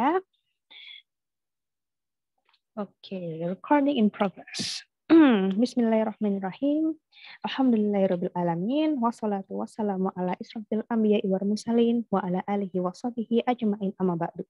ya. okay, recording in progress. Bismillahirrahmanirrahim. Alhamdulillahirabbil alamin wassalatu wassalamu ala asrofil anbiya'i wal mursalin wa ala alihi washabihi ajmain amma ba'du.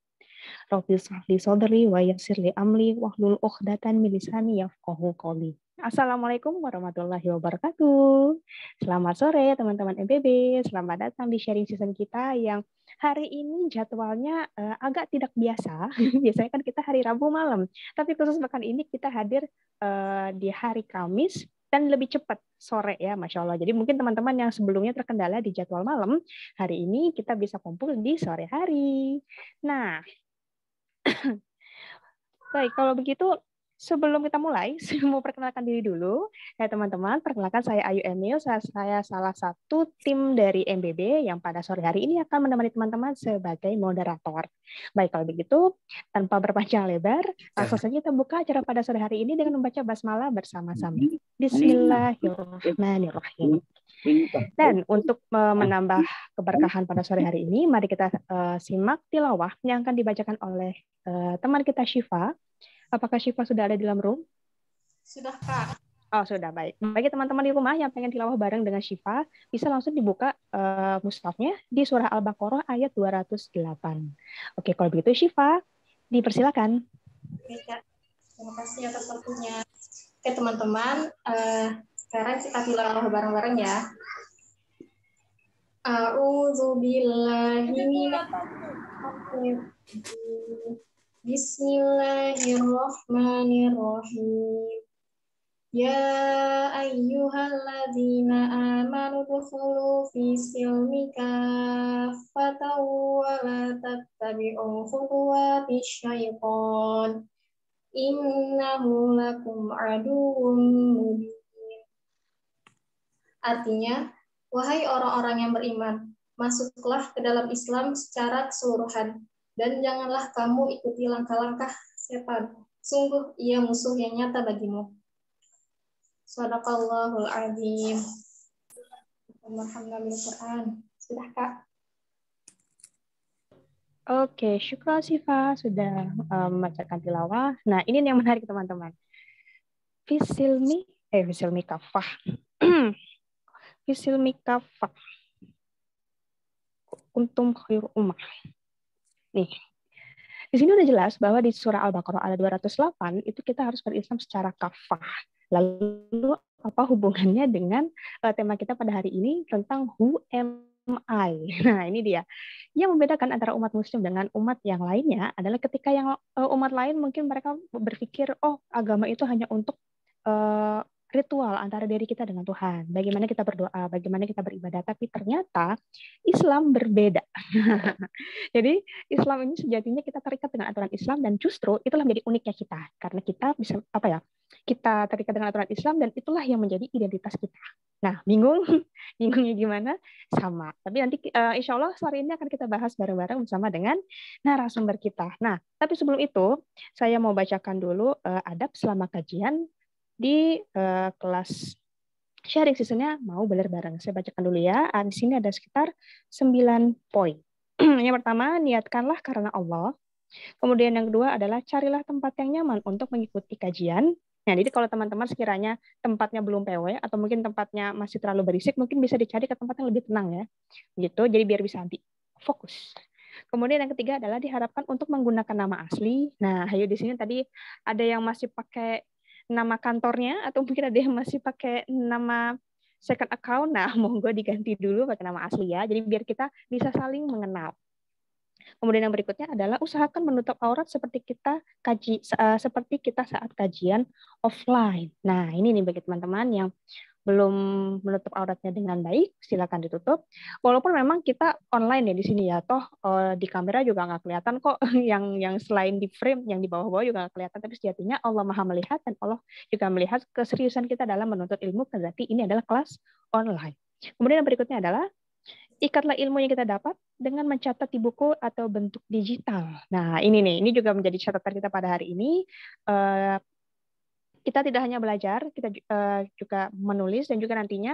Rabbi sahli li sadri wa yassir li amli wahlul 'uqdatan min lisani yafqahu qawli. Assalamualaikum warahmatullahi wabarakatuh. Selamat sore teman-teman MPB. Selamat datang di sharing season kita yang hari ini jadwalnya uh, agak tidak biasa. Biasanya kan kita hari Rabu malam, tapi khusus makan ini kita hadir uh, di hari Kamis dan lebih cepat sore ya, masya Allah. Jadi mungkin teman-teman yang sebelumnya terkendala di jadwal malam, hari ini kita bisa kumpul di sore hari. Nah, baik kalau begitu sebelum kita mulai, saya mau perkenalkan diri dulu. Ya teman-teman, perkenalkan saya Ayu Emil, saya, saya salah satu tim dari MBB yang pada sore hari ini akan menemani teman-teman sebagai moderator. Baik, kalau begitu, tanpa berpanjang lebar, iya. langsung saja kita buka acara pada sore hari ini dengan membaca basmalah bersama-sama. Iya. Bismillahirrahmanirrahim. Dan untuk e, menambah keberkahan pada sore hari ini, mari kita uh, simak tilawah yang akan dibacakan oleh uh, teman kita Syifa Apakah Syifa sudah ada di dalam room? Sudah, Kak. Oh, sudah. Baik. Bagi teman-teman di rumah yang pengen tilawah bareng dengan Syifa, bisa langsung dibuka uh, eh, mustafnya di surah Al-Baqarah ayat 208. Oke, kalau begitu Syifa, dipersilakan. Oke, Kak. Terima kasih atas waktunya. Oke, teman-teman. Uh, sekarang kita tilawah bareng-bareng ya. A'udzu Oke. Okay. Bismillahirrahmanirrahim. Ya ayyuhalladzina amanu dukhulu fi silmi kaffatan wa la tattabi'u khutuwati syaitan. Innahu lakum aduwwum mubin. Artinya, wahai orang-orang yang beriman, masuklah ke dalam Islam secara keseluruhan dan janganlah kamu ikuti langkah-langkah setan. Sungguh ia musuh yang nyata bagimu. Sadaqallahul azim. Alhamdulillah Quran. Sudah, Kak? Oke, syukur Siva sudah um, membacakan tilawah. Nah, ini yang menarik teman-teman. Fisilmi, eh Fisilmi kafah. Fisilmi kafah. Untung khair umah. Nih, di sini udah jelas bahwa di surah Al-Baqarah ayat 208 itu kita harus berislam secara kafah. Lalu apa hubungannya dengan uh, tema kita pada hari ini tentang who am I. Nah, ini dia. Yang membedakan antara umat muslim dengan umat yang lainnya adalah ketika yang eh, umat lain mungkin mereka berpikir oh agama itu hanya untuk uh, ritual antara diri kita dengan Tuhan. Bagaimana kita berdoa, bagaimana kita beribadah. Tapi ternyata Islam berbeda. Jadi Islam ini sejatinya kita terikat dengan aturan Islam dan justru itulah menjadi uniknya kita karena kita bisa apa ya? Kita terikat dengan aturan Islam dan itulah yang menjadi identitas kita. Nah, bingung, bingungnya gimana? Sama. Tapi nanti uh, insya Allah sore ini akan kita bahas bareng-bareng bersama dengan narasumber kita. Nah, tapi sebelum itu saya mau bacakan dulu uh, adab selama kajian di uh, kelas sharing seasonnya mau belajar bareng. Saya bacakan dulu ya. Ah, di sini ada sekitar 9 poin. yang pertama, niatkanlah karena Allah. Kemudian yang kedua adalah carilah tempat yang nyaman untuk mengikuti kajian. Nah, jadi kalau teman-teman sekiranya tempatnya belum PW atau mungkin tempatnya masih terlalu berisik, mungkin bisa dicari ke tempat yang lebih tenang ya. Gitu, jadi biar bisa nanti fokus. Kemudian yang ketiga adalah diharapkan untuk menggunakan nama asli. Nah, hayo di sini tadi ada yang masih pakai nama kantornya atau mungkin ada yang masih pakai nama second account. Nah, monggo diganti dulu pakai nama asli ya. Jadi biar kita bisa saling mengenal. Kemudian yang berikutnya adalah usahakan menutup aurat seperti kita kaji eh, seperti kita saat kajian offline. Nah, ini nih bagi teman-teman yang belum menutup auratnya dengan baik, silakan ditutup. Walaupun memang kita online ya di sini ya, toh eh, di kamera juga nggak kelihatan kok yang yang selain di frame yang di bawah-bawah juga nggak kelihatan. Tapi sejatinya Allah Maha melihat dan Allah juga melihat keseriusan kita dalam menuntut ilmu. Berarti ini adalah kelas online. Kemudian yang berikutnya adalah ikatlah ilmu yang kita dapat dengan mencatat di buku atau bentuk digital. Nah, ini nih, ini juga menjadi catatan kita pada hari ini. Eh, kita tidak hanya belajar, kita eh, juga menulis dan juga nantinya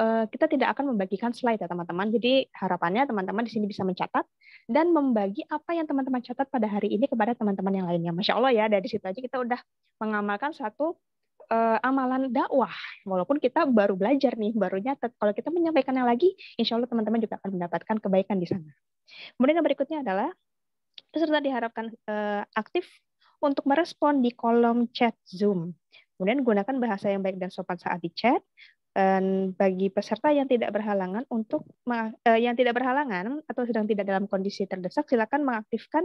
eh, kita tidak akan membagikan slide ya teman-teman. Jadi harapannya teman-teman di sini bisa mencatat dan membagi apa yang teman-teman catat pada hari ini kepada teman-teman yang lainnya. Masya Allah ya dari situ aja kita udah mengamalkan satu eh, amalan dakwah. Walaupun kita baru belajar nih, barunya. Kalau kita menyampaikannya lagi, insya Allah teman-teman juga akan mendapatkan kebaikan di sana. Kemudian yang berikutnya adalah peserta diharapkan aktif untuk merespon di kolom chat Zoom. Kemudian gunakan bahasa yang baik dan sopan saat di chat. Dan bagi peserta yang tidak berhalangan untuk eh, yang tidak berhalangan atau sedang tidak dalam kondisi terdesak, silakan mengaktifkan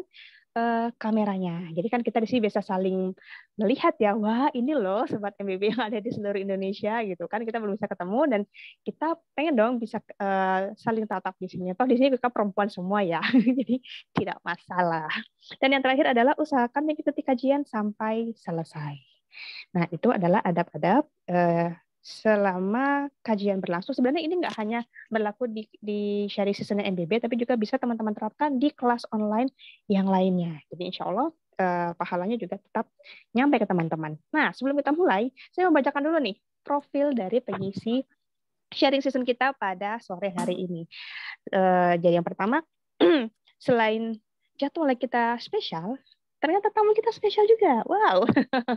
eh, kameranya. Jadi kan kita di sini bisa saling melihat ya, wah ini loh sobat MBB yang ada di seluruh Indonesia gitu kan. Kita belum bisa ketemu dan kita pengen dong bisa eh, saling tatap di sini. Toh di sini kita perempuan semua ya, jadi tidak masalah. Dan yang terakhir adalah usahakan yang mengikuti kajian sampai selesai. Nah, itu adalah adab-adab eh, selama kajian berlangsung. Sebenarnya ini nggak hanya berlaku di, di Syari Season MBB, tapi juga bisa teman-teman terapkan di kelas online yang lainnya. Jadi insya Allah eh, pahalanya juga tetap nyampe ke teman-teman. Nah, sebelum kita mulai, saya mau bacakan dulu nih profil dari pengisi sharing season kita pada sore hari ini. Eh, jadi yang pertama, selain jadwal kita spesial, ternyata tamu kita spesial juga. Wow.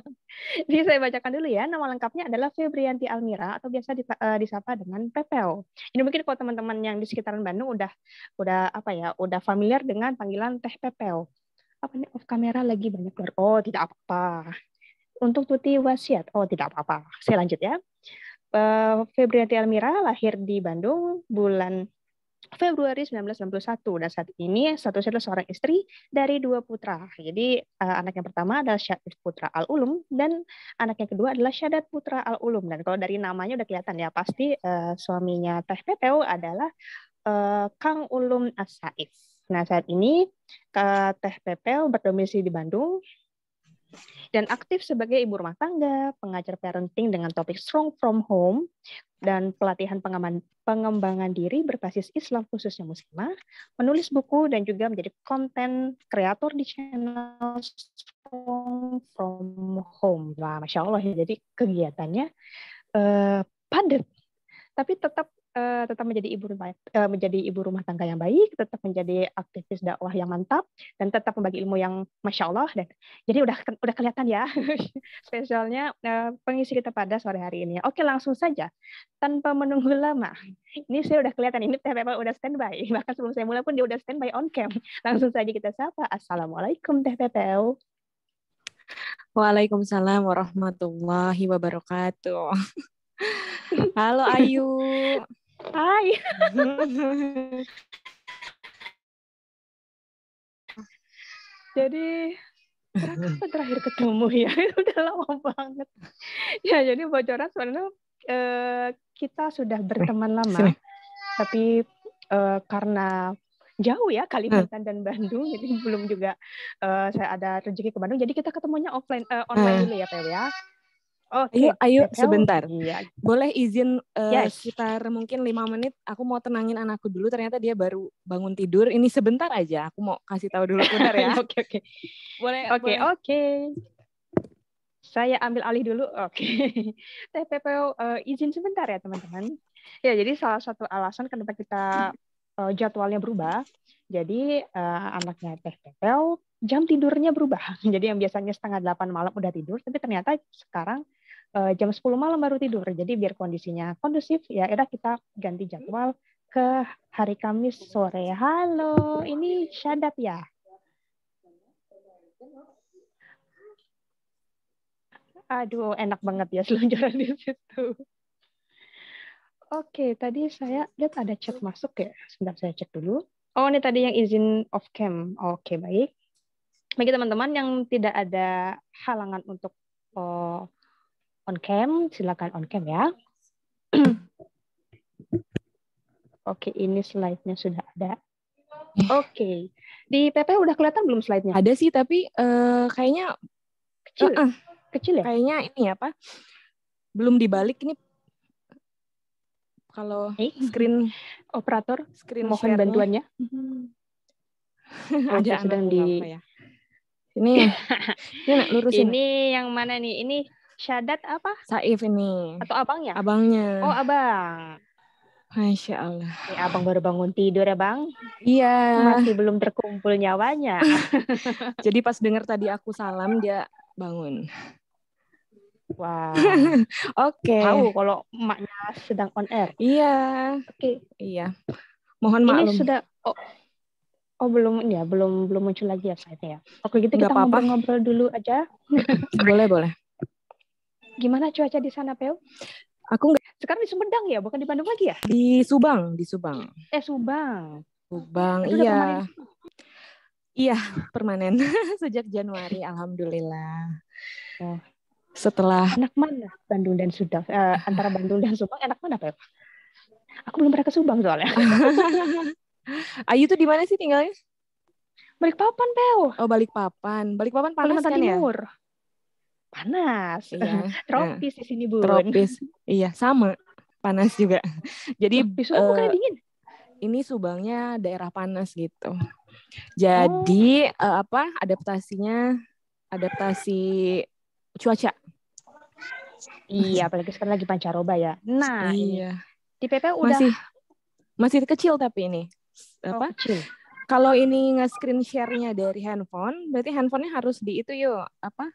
Jadi saya bacakan dulu ya. Nama lengkapnya adalah Febrianti Almira atau biasa eh, disapa dengan Pepel. Ini mungkin kalau teman-teman yang di sekitaran Bandung udah udah apa ya, udah familiar dengan panggilan Teh Pepel. Apa nih off kamera lagi banyak keluar. Oh, tidak apa-apa. Untuk tuti wasiat. Oh, tidak apa-apa. Saya lanjut ya. Eh, Febrianti Almira lahir di Bandung bulan Februari 1991 dan saat ini statusnya adalah seorang istri dari dua putra. Jadi uh, anak yang pertama adalah Syahid Putra Al Ulum dan anak yang kedua adalah Syadat Putra Al Ulum dan kalau dari namanya udah kelihatan ya pasti uh, suaminya Teh Pepeu adalah uh, Kang Ulum As Saif. nah saat ini ke Teh Pepeu berdomisili di Bandung dan aktif sebagai ibu rumah tangga, pengajar parenting dengan topik Strong from Home, dan pelatihan pengembangan diri berbasis Islam khususnya muslimah, menulis buku dan juga menjadi konten kreator di channel Strong from Home. Wah, Masya Allah ya, jadi kegiatannya uh, padat, tapi tetap uh, tetap menjadi ibu rumah uh, menjadi ibu rumah tangga yang baik, tetap menjadi aktivis dakwah yang mantap, dan tetap membagi ilmu yang masya Allah. Dan jadi udah udah kelihatan ya spesialnya uh, pengisi kita pada sore hari ini. Oke langsung saja tanpa menunggu lama. Ini saya udah kelihatan ini Teh Pepa udah standby. Bahkan sebelum saya mulai pun dia udah standby on cam. Langsung saja kita sapa. Assalamualaikum Teh Waalaikumsalam warahmatullahi wabarakatuh. Halo Ayu. Hai. jadi kapan terakhir ketemu ya? Udah lama banget. Ya jadi bocoran sebenarnya eh, kita sudah eh, berteman lama, Sini. tapi eh, karena jauh ya Kalimantan hmm. dan Bandung, jadi belum juga eh, saya ada rezeki ke Bandung. Jadi kita ketemunya offline eh, online hmm. dulu ya PW ya. Okay. Oh, ayo, ayo sebentar. Yeah. Boleh izin uh, yes. sekitar mungkin lima menit. Aku mau tenangin anakku dulu. Ternyata dia baru bangun tidur. Ini sebentar aja. Aku mau kasih tahu dulu bentar ya. Oke oke. Okay, okay. Boleh. Oke okay, oke. Okay. Saya ambil alih dulu. Oke. Okay. TPPO uh, eh, izin sebentar ya teman-teman. Ya jadi salah satu alasan kenapa kita uh, jadwalnya berubah. Jadi uh, anaknya TPPO jam tidurnya berubah. Jadi yang biasanya setengah delapan malam udah tidur, tapi ternyata sekarang uh, jam 10 malam baru tidur. Jadi biar kondisinya kondusif ya udah kita ganti jadwal ke hari Kamis sore. Halo, ini Syadab ya? Aduh, enak banget ya seluncuran di situ. Oke, tadi saya lihat ada chat masuk ya. Sebentar saya cek dulu. Oh, ini tadi yang izin off cam. Oke, baik. Bagi teman-teman yang tidak ada halangan untuk oh, on cam, silakan on cam ya. Oke, ini slide-nya sudah ada. Iya. Oke. Okay. Di PP udah kelihatan belum slide-nya? Ada sih, tapi uh, kayaknya kecil. Uh -uh. Kecil ya? Kayaknya ini ya, apa? Belum dibalik ini kalau hey. screen operator screen mohon bantuannya. Mhm. Ada sedang di ya? Ini, ini Ini yang mana nih? Ini Syadat apa? Saif ini. Atau abangnya? Abangnya. Oh, abang. Masya Allah. Ini abang baru bangun tidur ya bang? Iya. Masih belum terkumpul nyawanya. Jadi pas dengar tadi aku salam dia bangun. Wah. Wow. Oke. Okay. Tahu kalau emaknya sedang on air. Iya. Oke. Okay. Iya. Mohon maaf. Ini sudah. Oh, oh belum ya belum belum muncul lagi ya saya ya. Oke gitu kita ngobrol-ngobrol dulu aja. boleh boleh. Gimana cuaca di sana, Peo? Aku nggak sekarang di Sumedang ya, bukan di Bandung lagi ya? Di Subang, di Subang. Eh Subang. Subang, Itu iya. Iya, permanen iya, sejak Januari, alhamdulillah. Oh. Setelah enak mana Bandung dan Subang? Eh, antara Bandung dan Subang enak mana, Peo? Aku belum pernah ke Subang soalnya. Ayu tuh di mana sih tinggalnya? Balikpapan, Peo. Oh, Balikpapan. Balikpapan panas Kalimantan kan ya? Timur panas. Iya. Eh, eh, tropis di sini, Bu. Tropis. Iya, sama. Panas juga. Jadi uh, dingin. Ini Subangnya daerah panas gitu. Jadi oh. uh, apa adaptasinya adaptasi cuaca. Iya, apalagi sekarang lagi pancaroba ya. Nah, iya. Di PP udah masih masih kecil tapi ini oh, apa? Oh, kecil kalau ini nge-screen share-nya dari handphone, berarti handphonenya harus di itu yuk, apa?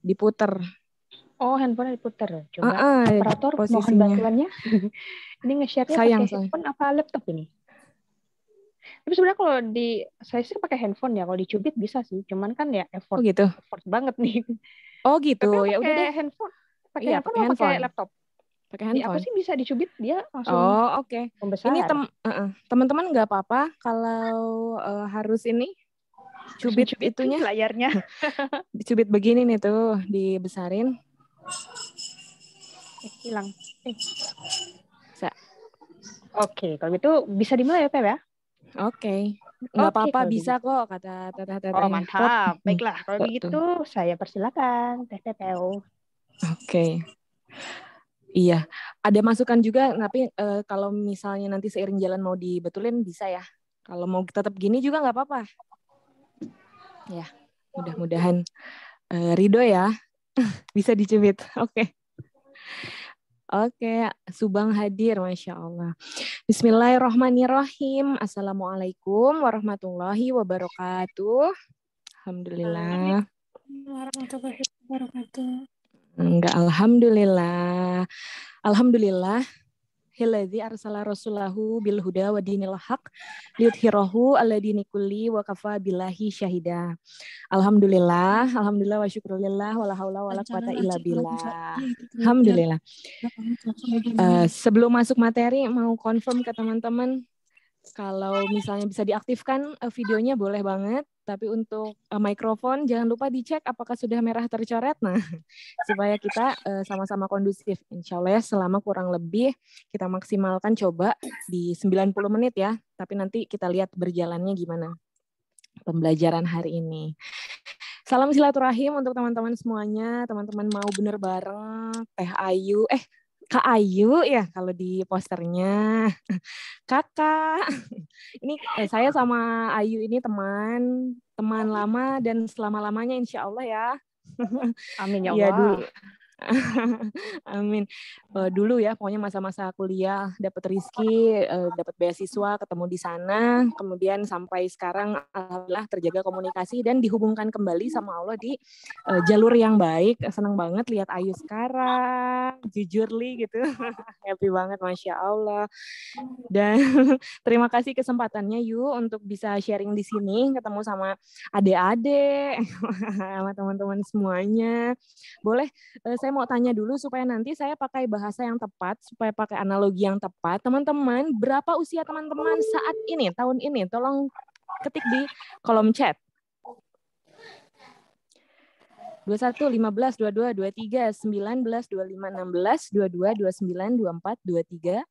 Diputer. Oh, handphonenya diputer. Coba uh, uh, operator posisinya. mohon bantuannya. ini nge-share-nya pakai handphone apa laptop ini? Tapi sebenarnya kalau di saya sih pakai handphone ya, kalau dicubit bisa sih. Cuman kan ya effort, oh gitu. effort banget nih. Oh gitu. Tapi ya udah deh handphone. Pakai iya, handphone, pakai laptop? pakai handphone. Ini apa sih bisa dicubit dia langsung. Oh, oke. Okay. Membesar. Ini tem uh-uh. teman-teman nggak apa-apa kalau uh, harus ini cubit, cubit itunya layarnya. dicubit begini nih tuh, dibesarin. Eh, hilang. Eh. Oke, okay, kalau gitu bisa dimulai ya, Pep ya? Oke. Okay. Enggak apa-apa bisa bisa gitu. kok kata Teteh Teteh. Oh, mantap. Hmm, Baiklah, kalau begitu saya persilakan Teteh. Oh. Oke. Okay. Iya, ada masukan juga tapi uh, kalau misalnya nanti seiring jalan mau dibetulin bisa ya. Kalau mau tetap gini juga nggak apa-apa. Ya, mudah-mudahan uh, Rido ya bisa dicubit. Oke. Okay. Oke, Subang hadir, Masya Allah. Bismillahirrahmanirrahim. Assalamualaikum warahmatullahi wabarakatuh. Alhamdulillah. Warahmatullahi wabarakatuh. Enggak, alhamdulillah. Alhamdulillah. Hiladzi arsala rasulahu bil huda wa dinil haq liyudhhirahu ala dini kulli wa kafa billahi syahida. Alhamdulillah, alhamdulillah wa syukrulillah wa la haula wa la quwata illa billah. Alhamdulillah. Uh, sebelum masuk materi mau confirm ke teman-teman kalau misalnya bisa diaktifkan eh, videonya boleh banget tapi untuk uh, mikrofon jangan lupa dicek apakah sudah merah tercoret. Nah, supaya kita sama eh, sama-sama kondusif. Insya Allah ya selama kurang lebih kita maksimalkan coba di 90 menit ya. Tapi nanti kita lihat berjalannya gimana pembelajaran hari ini. Salam silaturahim untuk teman-teman semuanya, teman-teman mau bener bareng, Teh Ayu, eh Kak Ayu ya kalau di posternya. Kakak. Ini eh, saya sama Ayu ini teman, teman lama dan selama-lamanya insya Allah ya. Amin ya iya, Allah. Ya, Amin. Uh, dulu ya, pokoknya masa-masa kuliah dapat rizki, uh, eh, dapat beasiswa, ketemu di sana, kemudian sampai sekarang alhamdulillah terjaga komunikasi dan dihubungkan kembali sama Allah di uh, jalur yang baik. Senang banget lihat Ayu sekarang, jujur li gitu, happy banget, masya Allah. Dan terima kasih kesempatannya Yu untuk bisa sharing di sini, ketemu sama adik-adik, sama teman-teman semuanya. Boleh uh, saya saya mau tanya dulu supaya nanti saya pakai bahasa yang tepat, supaya pakai analogi yang tepat. Teman-teman, berapa usia teman-teman saat ini, tahun ini? Tolong ketik di kolom chat. 21, 15, 22, 23, 19, 25, 16, 22, 29, 24, 23,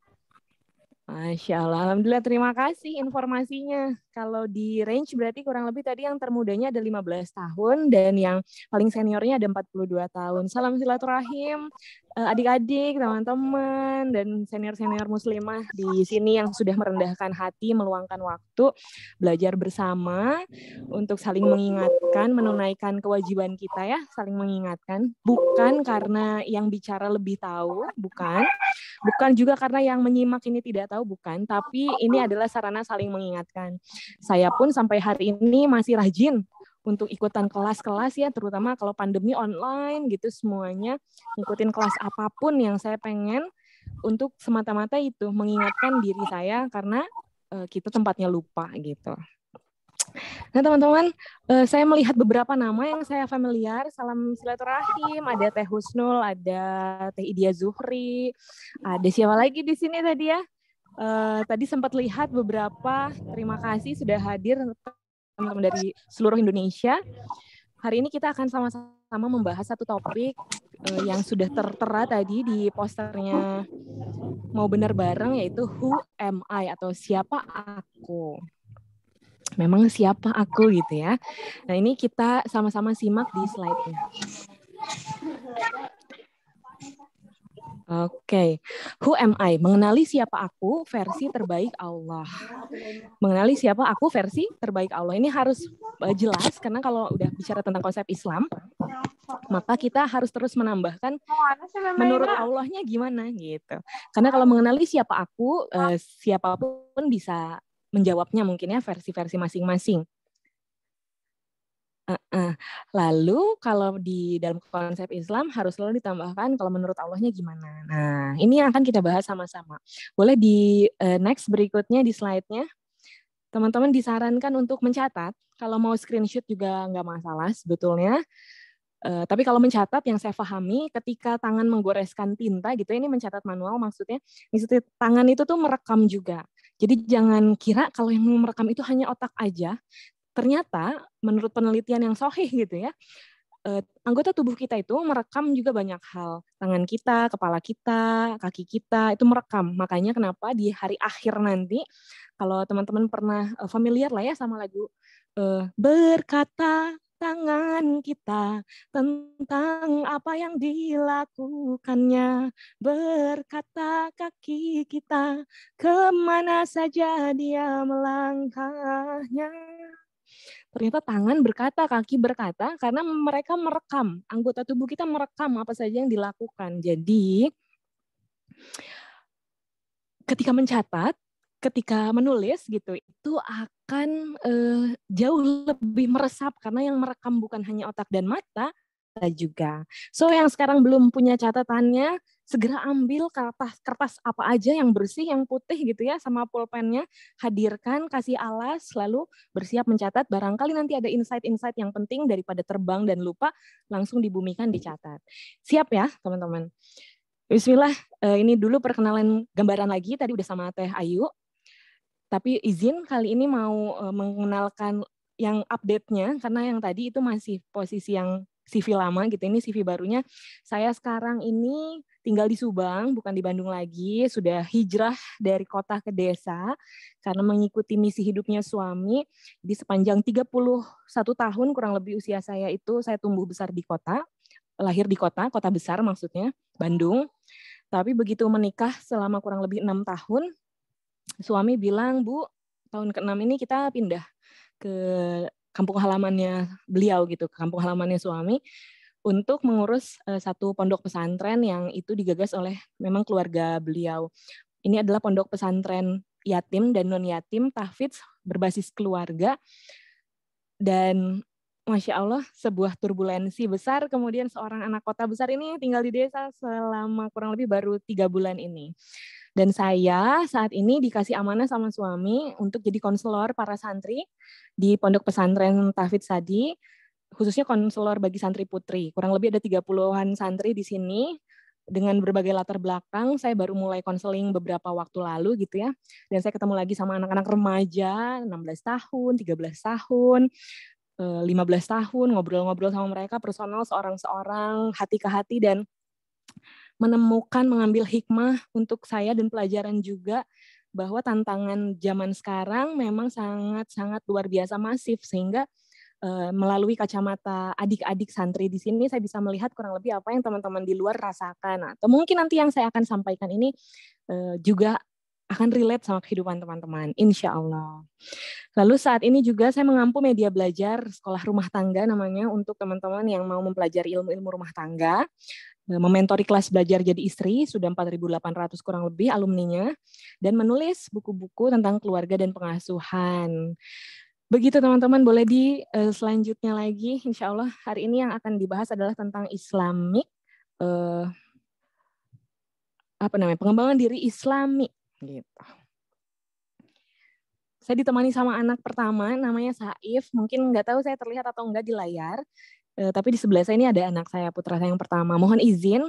Masya Allah, Alhamdulillah terima kasih informasinya. Kalau di range berarti kurang lebih tadi yang termudanya ada 15 tahun dan yang paling seniornya ada 42 tahun. Salam silaturahim eh, adik-adik, teman-teman, dan senior-senior muslimah di sini yang sudah merendahkan hati, meluangkan waktu, belajar bersama untuk saling mengingatkan, menunaikan kewajiban kita ya, saling mengingatkan. Bukan karena yang bicara lebih tahu, bukan. Bukan juga karena yang menyimak ini tidak tahu, atau bukan, tapi ini adalah sarana saling mengingatkan. Saya pun sampai hari ini masih rajin untuk ikutan kelas-kelas ya, terutama kalau pandemi online gitu semuanya, ngikutin kelas apapun yang saya pengen untuk semata-mata itu mengingatkan diri saya karena uh, kita tempatnya lupa gitu. Nah teman-teman, eh, saya melihat beberapa nama yang saya familiar. Salam silaturahim, ada Teh Husnul, ada Teh Idia Zuhri, ada siapa lagi di sini tadi ya? Eh, tadi sempat lihat beberapa, terima kasih sudah hadir teman-teman dari seluruh Indonesia. Hari ini kita akan sama-sama membahas satu topik uh, yang sudah tertera tadi di posternya mau benar bareng yaitu who am I atau siapa aku. Memang siapa aku gitu ya. Nah ini kita sama-sama simak di slide-nya. Oke, okay. who am I? Mengenali siapa aku versi terbaik Allah. Mengenali siapa aku versi terbaik Allah. Ini harus eh, jelas karena kalau udah bicara tentang konsep Islam, maka kita harus terus menambahkan menurut Allahnya gimana gitu. Karena kalau mengenali siapa aku, eh, siapapun bisa menjawabnya mungkinnya versi-versi masing-masing. Uh-uh. Lalu kalau di dalam konsep Islam harus selalu ditambahkan kalau menurut Allahnya gimana. Nah ini yang akan kita bahas sama-sama. Boleh di uh, next berikutnya di slide-nya. Teman-teman disarankan untuk mencatat. Kalau mau screenshot juga nggak masalah sebetulnya. Uh, tapi kalau mencatat yang saya pahami ketika tangan menggoreskan tinta gitu ini mencatat manual maksudnya tangan itu tuh merekam juga. Jadi jangan kira kalau yang merekam itu hanya otak aja, Ternyata menurut penelitian yang sohih gitu ya, eh, anggota tubuh kita itu merekam juga banyak hal. Tangan kita, kepala kita, kaki kita itu merekam. Makanya kenapa di hari akhir nanti kalau teman-teman pernah eh, familiar lah ya sama lagu eh, berkata tangan kita tentang apa yang dilakukannya berkata kaki kita kemana saja dia melangkahnya Ternyata tangan berkata, kaki berkata, karena mereka merekam, anggota tubuh kita merekam apa saja yang dilakukan. Jadi, ketika mencatat, ketika menulis gitu itu akan eh, jauh lebih meresap karena yang merekam bukan hanya otak dan mata kita juga. So yang sekarang belum punya catatannya segera ambil kertas kertas apa aja yang bersih, yang putih gitu ya, sama pulpennya, hadirkan, kasih alas, lalu bersiap mencatat. Barangkali nanti ada insight-insight yang penting daripada terbang dan lupa, langsung dibumikan dicatat. Siap ya, teman-teman. Bismillah, eh, ini dulu perkenalan gambaran lagi, tadi udah sama Teh Ayu. Tapi izin kali ini mau eh, mengenalkan yang update-nya, karena yang tadi itu masih posisi yang CV lama gitu ini CV barunya saya sekarang ini tinggal di Subang bukan di Bandung lagi sudah hijrah dari kota ke desa karena mengikuti misi hidupnya suami di sepanjang 31 tahun kurang lebih usia saya itu saya tumbuh besar di kota lahir di kota kota besar maksudnya Bandung tapi begitu menikah selama kurang lebih enam tahun suami bilang Bu tahun ke-6 ini kita pindah ke kampung halamannya beliau gitu, kampung halamannya suami untuk mengurus eh, satu pondok pesantren yang itu digagas oleh memang keluarga beliau. Ini adalah pondok pesantren yatim dan non yatim tahfidz berbasis keluarga dan Masya Allah, sebuah turbulensi besar. Kemudian seorang anak kota besar ini tinggal di desa selama kurang lebih baru tiga bulan ini. Dan saya saat ini dikasih amanah sama suami untuk jadi konselor para santri di Pondok Pesantren Tafid Sadi, khususnya konselor bagi santri putri. Kurang lebih ada tiga puluhan santri di sini dengan berbagai latar belakang saya baru mulai konseling beberapa waktu lalu gitu ya dan saya ketemu lagi sama anak-anak remaja 16 tahun 13 tahun 15 eh, tahun ngobrol-ngobrol sama mereka personal seorang-seorang hati ke hati dan menemukan mengambil hikmah untuk saya dan pelajaran juga bahwa tantangan zaman sekarang memang sangat-sangat luar biasa masif sehingga eh, melalui kacamata adik-adik santri di sini saya bisa melihat kurang lebih apa yang teman-teman di luar rasakan atau mungkin nanti yang saya akan sampaikan ini eh, juga akan relate sama kehidupan teman-teman, insya Allah. Lalu saat ini juga saya mengampu media belajar sekolah rumah tangga namanya untuk teman-teman yang mau mempelajari ilmu-ilmu rumah tangga, eh, mementori kelas belajar jadi istri, sudah 4.800 kurang lebih alumninya, dan menulis buku-buku tentang keluarga dan pengasuhan. Begitu teman-teman, boleh di uh, selanjutnya lagi. Insya Allah hari ini yang akan dibahas adalah tentang Islamic, uh, apa namanya, pengembangan diri Islamik gitu saya ditemani sama anak pertama namanya Saif mungkin nggak tahu saya terlihat atau nggak di layar e, tapi di sebelah saya ini ada anak saya putra saya yang pertama mohon izin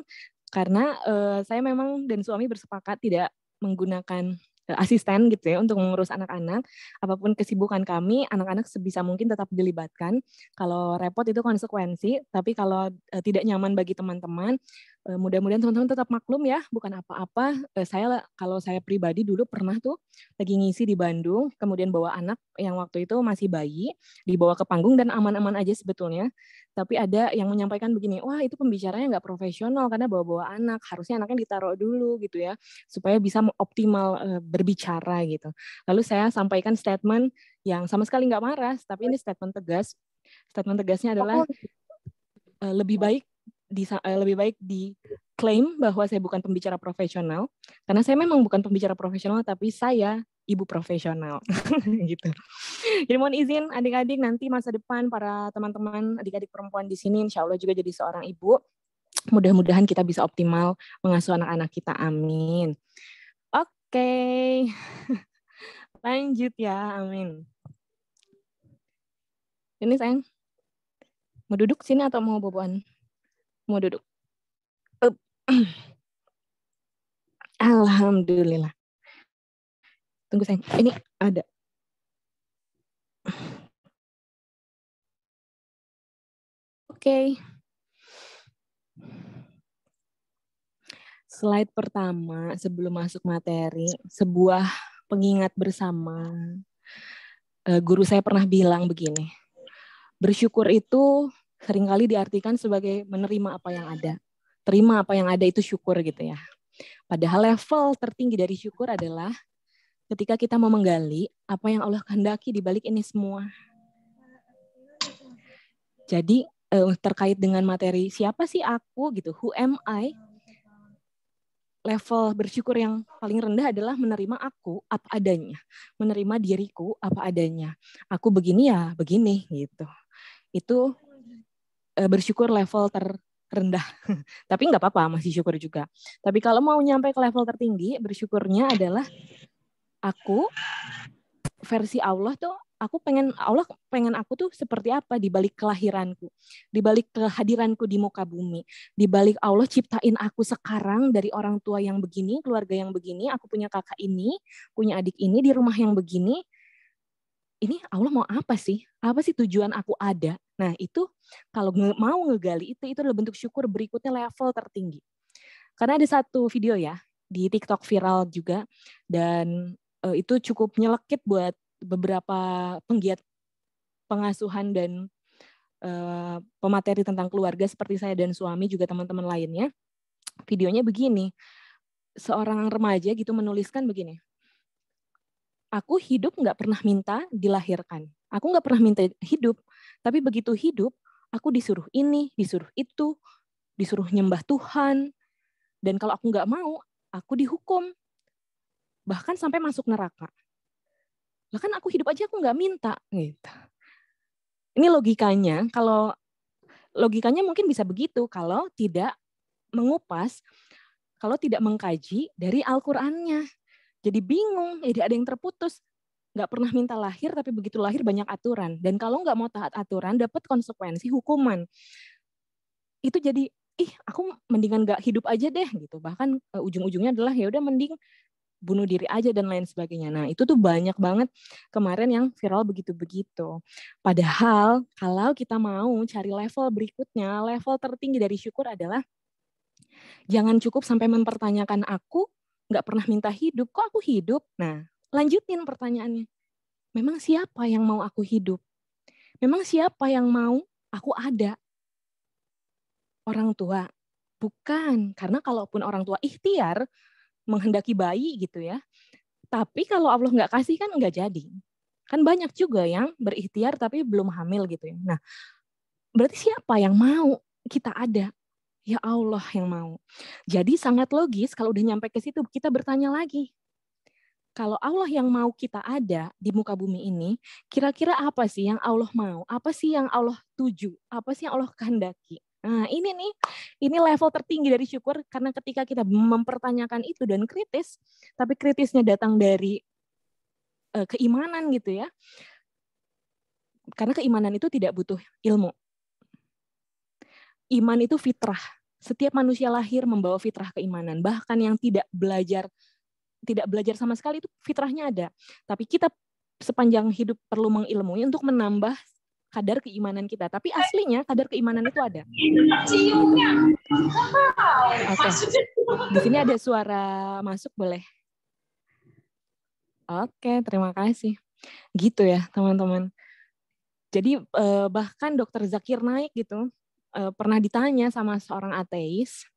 karena e, saya memang dan suami bersepakat tidak menggunakan e, asisten gitu ya untuk mengurus anak-anak apapun kesibukan kami anak-anak sebisa mungkin tetap dilibatkan kalau repot itu konsekuensi tapi kalau e, tidak nyaman bagi teman-teman Eh, mudah-mudahan teman-teman tetap maklum ya, bukan apa-apa. Eh, saya kalau saya pribadi dulu pernah tuh lagi ngisi di Bandung, kemudian bawa anak yang waktu itu masih bayi, dibawa ke panggung dan aman-aman aja sebetulnya. Tapi ada yang menyampaikan begini, wah itu pembicaranya nggak profesional karena bawa-bawa anak, harusnya anaknya ditaruh dulu gitu ya, supaya bisa optimal eh, berbicara gitu. Lalu saya sampaikan statement yang sama sekali nggak marah, tapi ini statement tegas. Statement tegasnya adalah lebih baik di, eh, lebih baik diklaim bahwa saya bukan pembicara profesional karena saya memang bukan pembicara profesional tapi saya ibu profesional gitu. Jadi mohon izin adik-adik nanti masa depan para teman-teman adik-adik perempuan di sini insya Allah juga jadi seorang ibu. Mudah-mudahan kita bisa optimal mengasuh anak-anak kita. Amin. Oke. Okay. Lanjut ya. Amin. Ini sayang. Mau duduk sini atau mau boboan? Mau duduk. Alhamdulillah. Tunggu sayang, ini ada. Oke. Okay. Slide pertama sebelum masuk materi, sebuah pengingat bersama. Eh, guru saya pernah bilang begini, bersyukur itu seringkali diartikan sebagai menerima apa yang ada. Terima apa yang ada itu syukur gitu ya. Padahal level tertinggi dari syukur adalah ketika kita mau menggali apa yang Allah kehendaki di balik ini semua. Jadi eh, terkait dengan materi siapa sih aku gitu, who am I? Level bersyukur yang paling rendah adalah menerima aku apa adanya, menerima diriku apa adanya. Aku begini ya begini gitu. Itu uh, bersyukur level terrendah. Tapi nggak apa-apa, masih syukur juga. Tapi kalau mau nyampe ke level tertinggi, bersyukurnya adalah aku versi Allah tuh aku pengen Allah pengen aku tuh seperti apa di balik kelahiranku, di balik kehadiranku di muka bumi, di balik Allah ciptain aku sekarang dari orang tua yang begini, keluarga yang begini, aku punya kakak ini, punya adik ini di rumah yang begini. Ini Allah mau apa sih? Apa sih tujuan aku ada? Nah, itu kalau nge mau ngegali itu itu adalah bentuk syukur berikutnya level tertinggi. Karena ada satu video ya di TikTok viral juga dan e, itu cukup nyelekit buat beberapa penggiat pengasuhan dan e, pemateri tentang keluarga seperti saya dan suami juga teman-teman lainnya. Videonya begini. Seorang remaja gitu menuliskan begini aku hidup nggak pernah minta dilahirkan. Aku nggak pernah minta hidup. Tapi begitu hidup, aku disuruh ini, disuruh itu, disuruh nyembah Tuhan. Dan kalau aku nggak mau, aku dihukum. Bahkan sampai masuk neraka. Bahkan aku hidup aja aku nggak minta. Gitu. Ini logikanya, kalau logikanya mungkin bisa begitu kalau tidak mengupas, kalau tidak mengkaji dari Al-Qur'annya. Jadi bingung, jadi ada yang terputus nggak pernah minta lahir tapi begitu lahir banyak aturan dan kalau nggak mau taat aturan dapat konsekuensi hukuman itu jadi ih aku mendingan nggak hidup aja deh gitu bahkan uh, ujung-ujungnya adalah ya udah mending bunuh diri aja dan lain sebagainya. Nah, itu tuh banyak banget kemarin yang viral begitu-begitu. Padahal kalau kita mau cari level berikutnya, level tertinggi dari syukur adalah jangan cukup sampai mempertanyakan aku nggak pernah minta hidup, kok aku hidup? Nah, lanjutin pertanyaannya. Memang siapa yang mau aku hidup? Memang siapa yang mau aku ada? Orang tua? Bukan, karena kalaupun orang tua ikhtiar menghendaki bayi gitu ya. Tapi kalau Allah nggak kasih kan nggak jadi. Kan banyak juga yang berikhtiar tapi belum hamil gitu ya. Nah, berarti siapa yang mau kita ada? Ya Allah yang mau. Jadi sangat logis kalau udah nyampe ke situ kita bertanya lagi, kalau Allah yang mau kita ada di muka bumi ini, kira-kira apa sih yang Allah mau? Apa sih yang Allah tuju? Apa sih yang Allah kehendaki? Nah, ini nih, ini level tertinggi dari syukur karena ketika kita mempertanyakan itu dan kritis, tapi kritisnya datang dari uh, keimanan gitu ya. Karena keimanan itu tidak butuh ilmu. Iman itu fitrah. Setiap manusia lahir membawa fitrah keimanan. Bahkan yang tidak belajar tidak belajar sama sekali itu fitrahnya ada. Tapi kita sepanjang hidup perlu mengilmui untuk menambah kadar keimanan kita. Tapi aslinya kadar keimanan itu ada. Oke. Okay. Di sini ada suara masuk boleh. Oke, terima kasih. Gitu ya, teman-teman. Jadi eh, bahkan dokter Zakir Naik gitu eh, pernah ditanya sama seorang ateis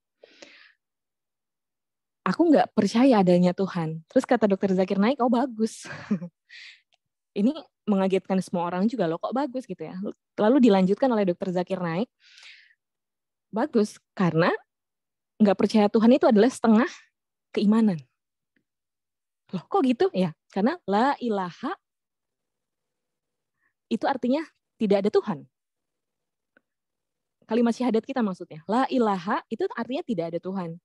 aku nggak percaya adanya Tuhan. Terus kata dokter Zakir Naik, oh bagus. Ini mengagetkan semua orang juga loh, kok bagus gitu ya. Lalu dilanjutkan oleh dokter Zakir Naik, bagus karena nggak percaya Tuhan itu adalah setengah keimanan. Loh kok gitu? Ya, karena la ilaha itu artinya tidak ada Tuhan. Kalimat syahadat kita maksudnya. La ilaha itu artinya tidak ada Tuhan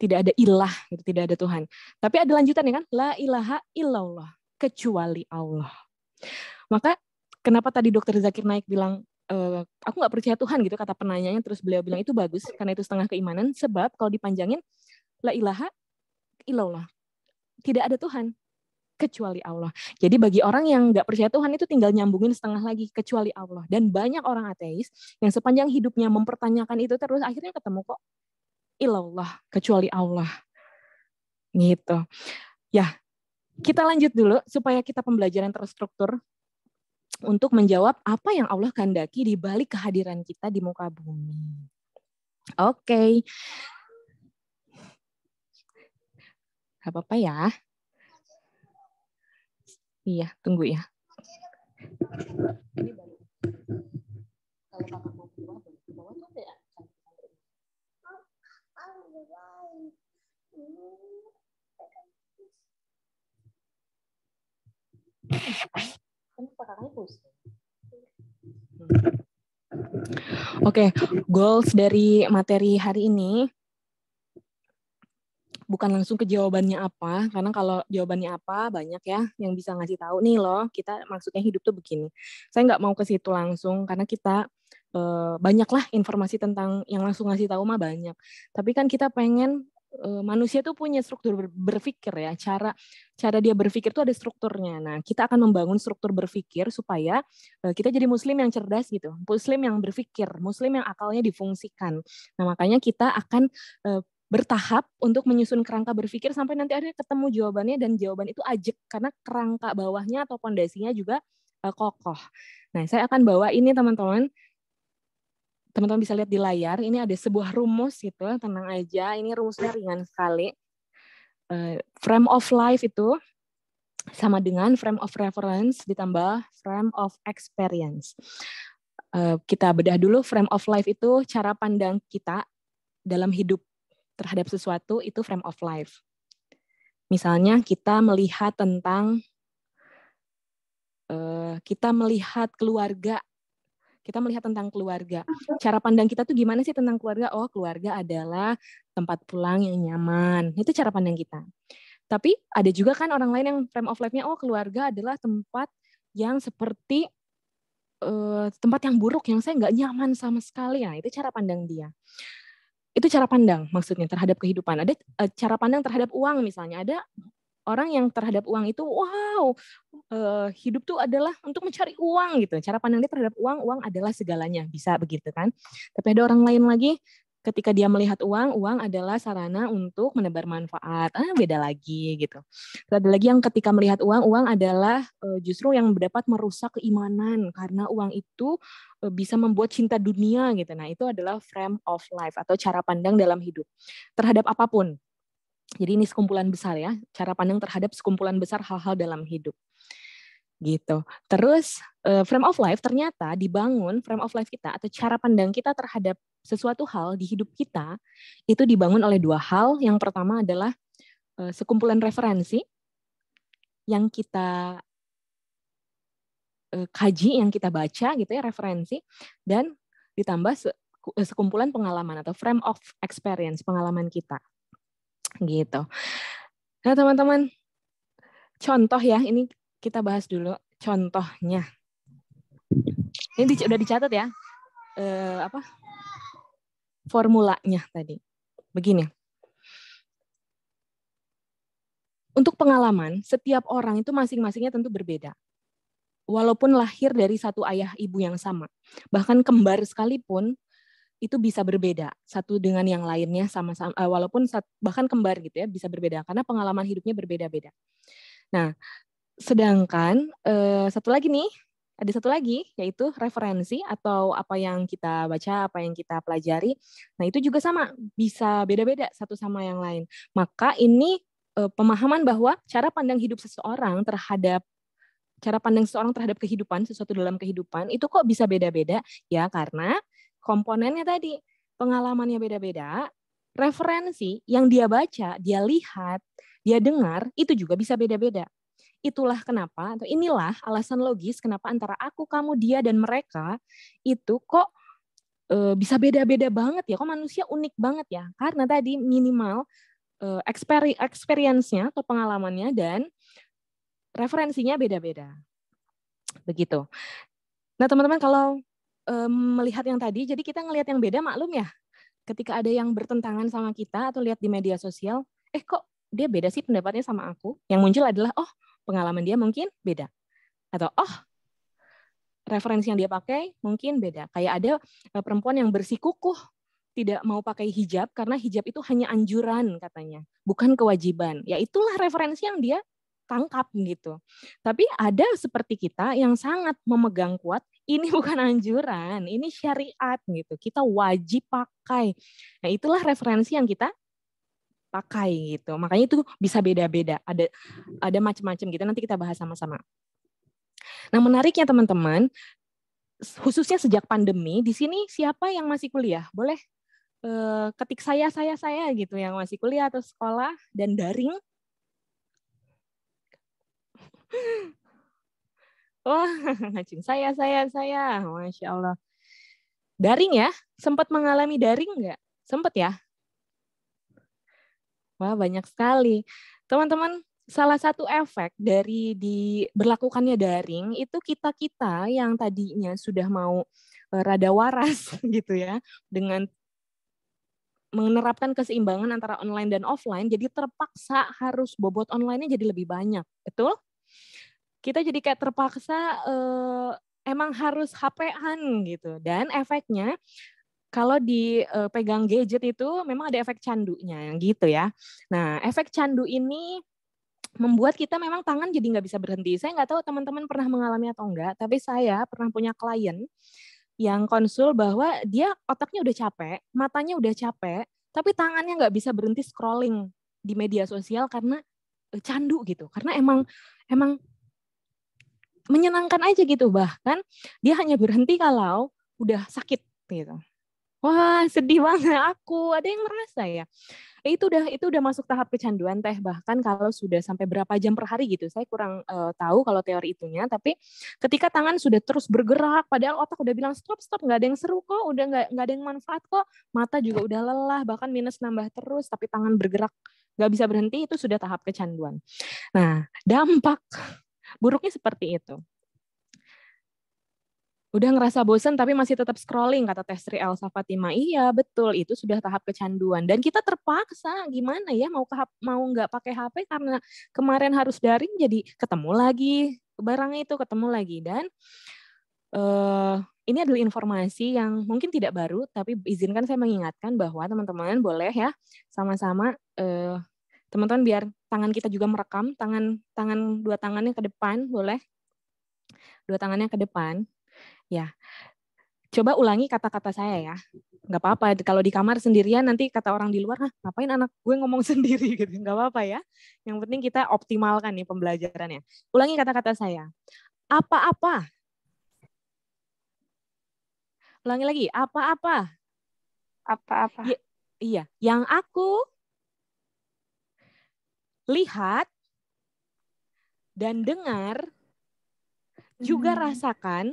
tidak ada ilah, gitu, tidak ada Tuhan. Tapi ada lanjutan ya kan, la ilaha illallah, kecuali Allah. Maka kenapa tadi dokter Zakir Naik bilang, e, aku nggak percaya Tuhan gitu, kata penanyanya, terus beliau bilang itu bagus, karena itu setengah keimanan, sebab kalau dipanjangin, la ilaha illallah, tidak ada Tuhan, kecuali Allah. Jadi bagi orang yang nggak percaya Tuhan itu tinggal nyambungin setengah lagi kecuali Allah. Dan banyak orang ateis yang sepanjang hidupnya mempertanyakan itu terus akhirnya ketemu kok ilallah kecuali Allah. Gitu. Ya, kita lanjut dulu supaya kita pembelajaran terstruktur untuk menjawab apa yang Allah kehendaki di balik kehadiran kita di muka bumi. Oke. Okay. apa-apa ya. Iya, tunggu ya. Ini Kalau kakak mau keluar bawah, bawah tuh ya. Kenapa kakaknya pusing? Oke, okay, goals dari materi hari ini bukan langsung ke jawabannya apa, karena kalau jawabannya apa banyak ya yang bisa ngasih tahu nih loh kita maksudnya hidup tuh begini. Saya nggak mau ke situ langsung karena kita e, banyaklah informasi tentang yang langsung ngasih tahu mah banyak. Tapi kan kita pengen Eh, manusia tuh punya struktur berpikir ya cara cara dia berpikir tuh ada strukturnya nah kita akan membangun struktur berpikir supaya eh, kita jadi muslim yang cerdas gitu muslim yang berpikir muslim yang akalnya difungsikan nah makanya kita akan eh, bertahap untuk menyusun kerangka berpikir sampai nanti akhirnya ketemu jawabannya dan jawaban itu ajek karena kerangka bawahnya atau pondasinya juga kokoh. Nah, saya akan bawa ini teman-teman teman-teman bisa lihat di layar, ini ada sebuah rumus itu, tenang aja, ini rumusnya ringan sekali. Uh, frame of life itu sama dengan frame of reference ditambah frame of experience. Uh, kita bedah dulu frame of life itu cara pandang kita dalam hidup terhadap sesuatu itu frame of life. Misalnya kita melihat tentang uh, kita melihat keluarga kita melihat tentang keluarga. Cara pandang kita tuh gimana sih tentang keluarga? Oh, keluarga adalah tempat pulang yang nyaman. Itu cara pandang kita. Tapi ada juga kan orang lain yang frame of life-nya, oh keluarga adalah tempat yang seperti uh, tempat yang buruk, yang saya nggak nyaman sama sekali. Nah, itu cara pandang dia. Itu cara pandang maksudnya terhadap kehidupan. Ada uh, cara pandang terhadap uang misalnya. Ada orang yang terhadap uang itu wow uh, hidup tuh adalah untuk mencari uang gitu cara pandang dia terhadap uang uang adalah segalanya bisa begitu kan tapi ada orang lain lagi ketika dia melihat uang uang adalah sarana untuk menebar manfaat ah beda lagi gitu Terus ada lagi yang ketika melihat uang uang adalah uh, justru yang dapat merusak keimanan karena uang itu eh, bisa membuat cinta dunia gitu. Nah, itu adalah frame of life atau cara pandang dalam hidup terhadap apapun jadi ini sekumpulan besar ya, cara pandang terhadap sekumpulan besar hal-hal dalam hidup. Gitu. Terus eh, frame of life ternyata dibangun frame of life kita atau cara pandang kita terhadap sesuatu hal di hidup kita itu dibangun oleh dua hal. Yang pertama adalah eh, sekumpulan referensi yang kita eh, kaji, yang kita baca gitu ya referensi dan ditambah sekumpulan pengalaman atau frame of experience pengalaman kita gitu. Nah, teman-teman, contoh ya, ini kita bahas dulu contohnya. Ini di, udah dicatat ya. Eh, apa? Formulanya tadi. Begini. Untuk pengalaman, setiap orang itu masing-masingnya tentu berbeda. Walaupun lahir dari satu ayah ibu yang sama, bahkan kembar sekalipun, itu bisa berbeda satu dengan yang lainnya sama-sama eh, walaupun sat, bahkan kembar gitu ya bisa berbeda karena pengalaman hidupnya berbeda-beda. Nah, sedangkan uh, satu lagi nih ada satu lagi yaitu referensi atau apa yang kita baca, apa yang kita pelajari. Nah, itu juga sama, bisa beda-beda satu sama yang lain. Maka ini eh, pemahaman bahwa cara pandang hidup seseorang terhadap cara pandang seseorang terhadap kehidupan, sesuatu dalam kehidupan itu kok bisa beda-beda ya karena komponennya tadi pengalamannya beda-beda, referensi yang dia baca, dia lihat, dia dengar itu juga bisa beda-beda. Itulah kenapa atau inilah alasan logis kenapa antara aku, kamu, dia dan mereka itu kok eh, bisa beda-beda banget ya. Kok manusia unik banget ya? Karena tadi minimal eh, experience-nya atau pengalamannya dan referensinya beda-beda. Begitu. Nah, teman-teman kalau Eh, melihat yang tadi, jadi kita ngelihat yang beda maklum ya. Ketika ada yang bertentangan sama kita atau lihat di media sosial, eh kok dia beda sih pendapatnya sama aku. Yang muncul adalah oh pengalaman dia mungkin beda atau oh referensi yang dia pakai mungkin beda. Kayak ada eh, perempuan yang bersikukuh tidak mau pakai hijab karena hijab itu hanya anjuran katanya, bukan kewajiban. Ya itulah referensi yang dia tangkap gitu. Tapi ada seperti kita yang sangat memegang kuat ini bukan anjuran, ini syariat gitu. Kita wajib pakai. Nah, itulah referensi yang kita pakai gitu. Makanya itu bisa beda-beda. Ada ada macam-macam gitu. Nanti kita bahas sama-sama. Nah, menariknya teman-teman, khususnya sejak pandemi, di sini siapa yang masih kuliah? Boleh eh, ketik saya saya saya gitu yang masih kuliah atau sekolah dan daring Wah, oh, mancing saya, saya, saya. Masya Allah. Daring ya? Sempat mengalami daring nggak? Sempat ya? Wah, banyak sekali. Teman-teman, salah satu efek dari diberlakukannya daring itu kita-kita yang tadinya sudah mau eh, rada waras gitu ya dengan menerapkan keseimbangan antara online dan offline jadi terpaksa harus bobot online-nya jadi lebih banyak. Betul? kita jadi kayak terpaksa uh, emang harus HP-an gitu. Dan efeknya kalau dipegang gadget itu memang ada efek candunya gitu ya. Nah, efek candu ini membuat kita memang tangan jadi nggak bisa berhenti. Saya nggak tahu teman-teman pernah mengalami atau enggak, tapi saya pernah punya klien yang konsul bahwa dia otaknya udah capek, matanya udah capek, tapi tangannya nggak bisa berhenti scrolling di media sosial karena eh, candu gitu. Karena emang emang menyenangkan aja gitu bahkan dia hanya berhenti kalau udah sakit gitu wah sedih banget aku ada yang merasa ya eh, itu udah itu udah masuk tahap kecanduan teh bahkan kalau sudah sampai berapa jam per hari gitu saya kurang uh, tahu kalau teori itunya tapi ketika tangan sudah terus bergerak padahal otak udah bilang stop stop nggak ada yang seru kok udah nggak nggak ada yang manfaat kok mata juga udah lelah bahkan minus nambah terus tapi tangan bergerak nggak bisa berhenti itu sudah tahap kecanduan nah dampak buruknya seperti itu udah ngerasa bosen tapi masih tetap scrolling kata Testri Elsa Fatima iya betul itu sudah tahap kecanduan dan kita terpaksa gimana ya mau ke, mau nggak pakai HP karena kemarin harus daring jadi ketemu lagi barang itu ketemu lagi dan uh, ini adalah informasi yang mungkin tidak baru tapi izinkan saya mengingatkan bahwa teman-teman boleh ya sama-sama uh, teman-teman biar tangan kita juga merekam, tangan tangan dua tangannya ke depan, boleh? Dua tangannya ke depan. Ya. Coba ulangi kata-kata saya ya. Nggak apa-apa kalau di kamar sendirian nanti kata orang di luar, ngapain anak gue ngomong sendiri?" gitu. Nggak apa-apa ya. Yang penting kita optimalkan nih pembelajarannya. Ulangi kata-kata saya. Apa-apa. Ulangi lagi, apa-apa. Apa-apa. Ya, iya, yang aku lihat, dan dengar, juga hmm. rasakan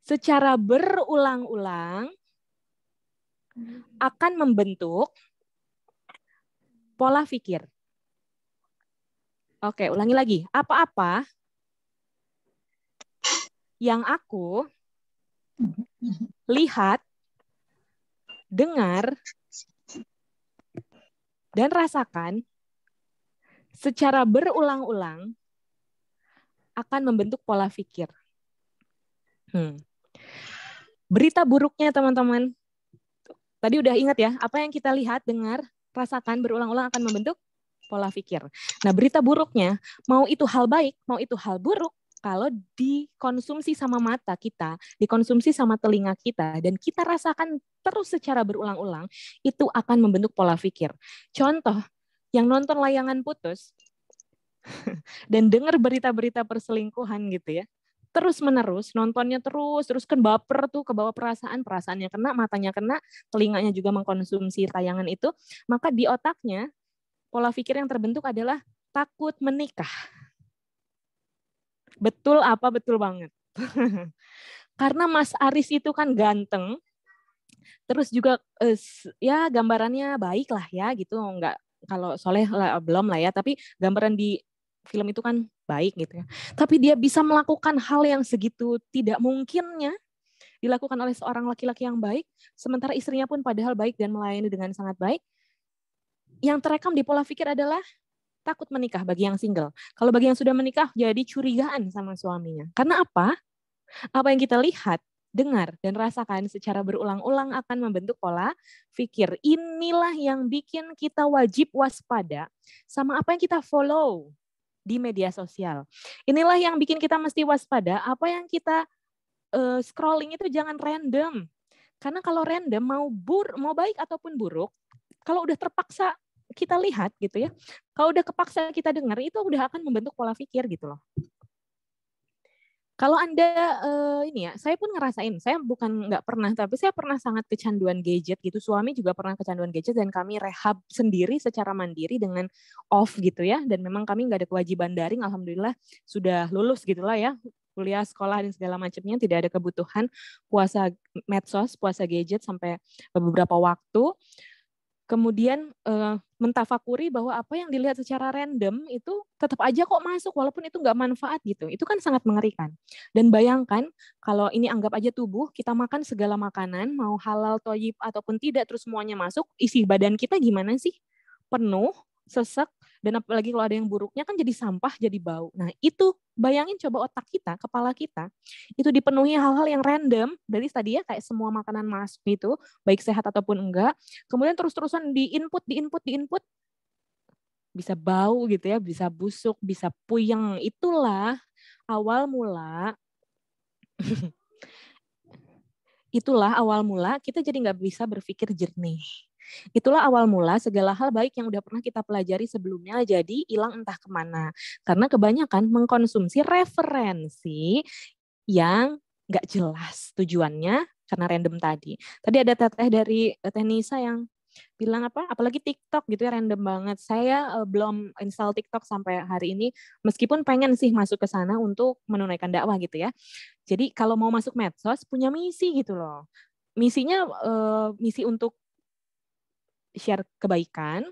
secara berulang-ulang hmm. akan membentuk pola pikir. Oke, ulangi lagi. Apa-apa yang aku lihat, dengar, dan rasakan secara berulang-ulang akan membentuk pola pikir. Hmm. Berita buruknya teman-teman. Tadi udah ingat ya, apa yang kita lihat, dengar, rasakan berulang-ulang akan membentuk pola pikir. Nah, berita buruknya, mau itu hal baik, mau itu hal buruk, kalau dikonsumsi sama mata kita, dikonsumsi sama telinga kita, dan kita rasakan terus secara berulang-ulang, itu akan membentuk pola pikir. Contoh, yang nonton layangan putus dan dengar berita-berita perselingkuhan gitu ya terus menerus nontonnya terus terus kan baper tuh ke bawah perasaan perasaannya kena matanya kena telinganya juga mengkonsumsi tayangan itu maka di otaknya pola pikir yang terbentuk adalah takut menikah betul apa betul banget karena Mas Aris itu kan ganteng terus juga eh, ya gambarannya baik lah ya gitu nggak kalau Soleh lah, belum lah ya, tapi gambaran di film itu kan baik gitu ya. Tapi dia bisa melakukan hal yang segitu tidak mungkinnya dilakukan oleh seorang laki-laki yang baik, sementara istrinya pun padahal baik dan melayani dengan sangat baik. Yang terekam di pola pikir adalah takut menikah bagi yang single. Kalau bagi yang sudah menikah jadi curigaan sama suaminya. Karena apa? Apa yang kita lihat dengar dan rasakan secara berulang-ulang akan membentuk pola pikir. Inilah yang bikin kita wajib waspada sama apa yang kita follow di media sosial. Inilah yang bikin kita mesti waspada apa yang kita uh, scrolling itu jangan random. Karena kalau random mau bur mau baik ataupun buruk, kalau udah terpaksa kita lihat gitu ya, kalau udah kepaksa kita dengar itu udah akan membentuk pola pikir gitu loh. Kalau Anda uh, ini ya, saya pun ngerasain, saya bukan nggak pernah, tapi saya pernah sangat kecanduan gadget gitu. Suami juga pernah kecanduan gadget dan kami rehab sendiri secara mandiri dengan off gitu ya. Dan memang kami nggak ada kewajiban daring, alhamdulillah sudah lulus gitulah ya kuliah, sekolah dan segala macamnya tidak ada kebutuhan puasa medsos, puasa gadget sampai beberapa waktu kemudian uh, mentafakuri bahwa apa yang dilihat secara random itu tetap aja kok masuk walaupun itu nggak manfaat gitu. Itu kan sangat mengerikan. Dan bayangkan kalau ini anggap aja tubuh, kita makan segala makanan, mau halal, toyib, ataupun tidak, terus semuanya masuk, isi badan kita gimana sih? Penuh, sesek, dan apalagi kalau ada yang buruknya kan jadi sampah, jadi bau. Nah itu bayangin coba otak kita, kepala kita, itu dipenuhi hal-hal yang random. dari tadi ya kayak semua makanan masuk itu, baik sehat ataupun enggak. Kemudian terus-terusan di di input, input, di input Bisa bau gitu ya, bisa busuk, bisa puyeng. Itulah awal mula itulah awal mula kita jadi nggak bisa berpikir jernih. Itulah awal mula segala hal baik yang udah pernah kita pelajari sebelumnya jadi hilang entah kemana. Karena kebanyakan mengkonsumsi referensi yang nggak jelas tujuannya karena random tadi. Tadi ada teteh dari eh, Teh Nisa yang bilang apa apalagi TikTok gitu ya random banget saya uh, belum install TikTok sampai hari ini meskipun pengen sih masuk ke sana untuk menunaikan dakwah gitu ya jadi kalau mau masuk medsos punya misi gitu loh misinya eh, misi untuk share kebaikan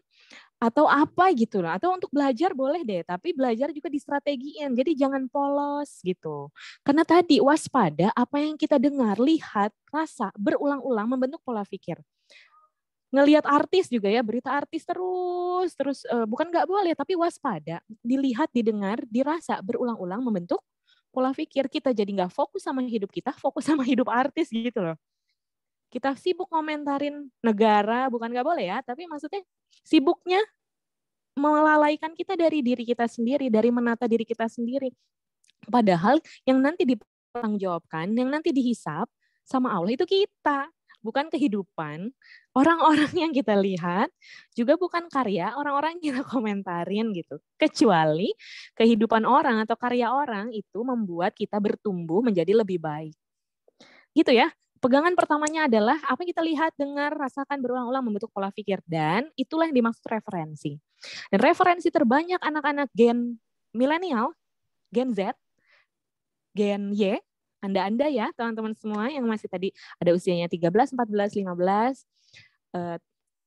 atau apa gitu loh. Atau untuk belajar boleh deh, tapi belajar juga di distrategiin. Jadi jangan polos gitu. Karena tadi waspada apa yang kita dengar, lihat, rasa berulang-ulang membentuk pola pikir. Ngelihat artis juga ya, berita artis terus, terus uh, bukan nggak boleh, tapi waspada. Dilihat, didengar, dirasa berulang-ulang membentuk pola pikir kita jadi nggak fokus sama hidup kita, fokus sama hidup artis gitu loh kita sibuk komentarin negara, bukan nggak boleh ya, tapi maksudnya sibuknya melalaikan kita dari diri kita sendiri, dari menata diri kita sendiri. Padahal yang nanti dipertanggungjawabkan, yang nanti dihisap sama Allah itu kita, bukan kehidupan orang-orang yang kita lihat, juga bukan karya orang-orang yang kita komentarin gitu. Kecuali kehidupan orang atau karya orang itu membuat kita bertumbuh menjadi lebih baik. Gitu ya pegangan pertamanya adalah apa yang kita lihat, dengar, rasakan berulang-ulang membentuk pola pikir dan itulah yang dimaksud referensi. Dan referensi terbanyak anak-anak gen milenial, gen Z, gen Y, Anda-anda ya, teman-teman semua yang masih tadi ada usianya 13, 14, 15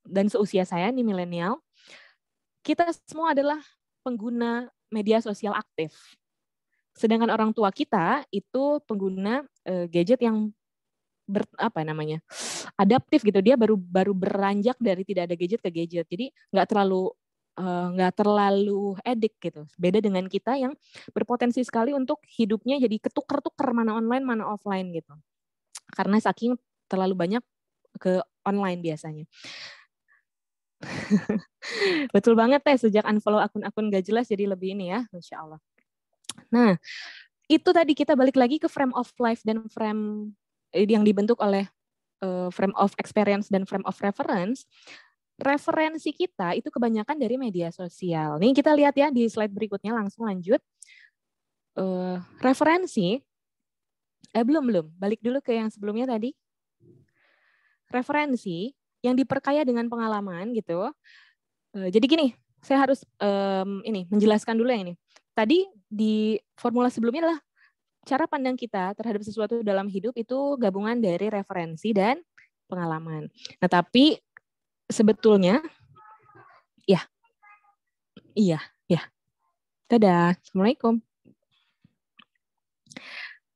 dan seusia saya nih milenial. Kita semua adalah pengguna media sosial aktif. Sedangkan orang tua kita itu pengguna eh, gadget yang ber, apa namanya adaptif gitu dia baru baru beranjak dari tidak ada gadget ke gadget jadi nggak terlalu eh, nggak uh, terlalu edik gitu beda dengan kita yang berpotensi sekali untuk hidupnya jadi ketuker-tuker mana online mana offline gitu karena saking terlalu banyak ke online biasanya betul banget teh sejak unfollow akun-akun gak jelas jadi lebih ini ya insya Allah nah itu tadi kita balik lagi ke frame of life dan frame Eh, yang dibentuk oleh uh, frame of experience dan frame of reference, referensi kita itu kebanyakan dari media sosial. Nih kita lihat ya di slide berikutnya langsung lanjut. Uh, referensi, eh belum belum, balik dulu ke yang sebelumnya tadi. Referensi yang diperkaya dengan pengalaman gitu. Uh, jadi gini, saya harus um, ini menjelaskan dulu yang ini. Tadi di formula sebelumnya adalah cara pandang kita terhadap sesuatu dalam hidup itu gabungan dari referensi dan pengalaman. Nah, tapi sebetulnya ya. Iya, ya. Dadah. Assalamualaikum.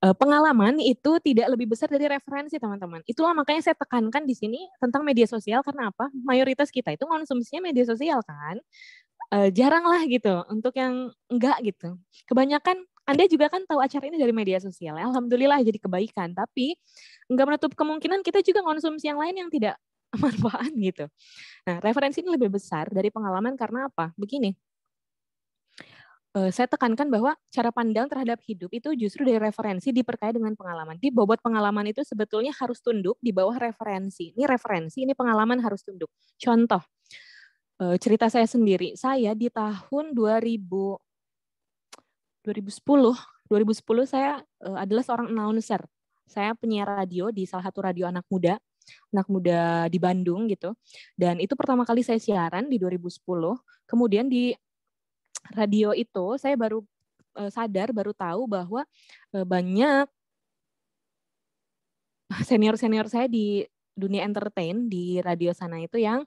Eh, pengalaman itu tidak lebih besar dari referensi, teman-teman. Itulah makanya saya tekankan di sini tentang media sosial karena apa? Mayoritas kita itu konsumsinya media sosial kan. Eh, Jaranglah gitu untuk yang enggak gitu. Kebanyakan anda juga kan tahu acara ini dari media sosial. Alhamdulillah jadi kebaikan, tapi nggak menutup kemungkinan kita juga konsumsi yang lain yang tidak manfaat gitu. Nah, referensi ini lebih besar dari pengalaman karena apa? Begini, eh, saya tekankan bahwa cara pandang terhadap hidup itu justru dari referensi diperkaya dengan pengalaman. Di bobot pengalaman itu sebetulnya harus tunduk di bawah referensi. Ini referensi, ini pengalaman harus tunduk. Contoh, eh, cerita saya sendiri, saya di tahun 2000 2010 2010 saya uh, adalah seorang announcer saya penyiar radio di salah satu radio anak muda anak muda di Bandung gitu dan itu pertama kali saya siaran di 2010 kemudian di radio itu saya baru uh, sadar baru tahu bahwa uh, banyak senior-senior saya di dunia entertain di radio sana itu yang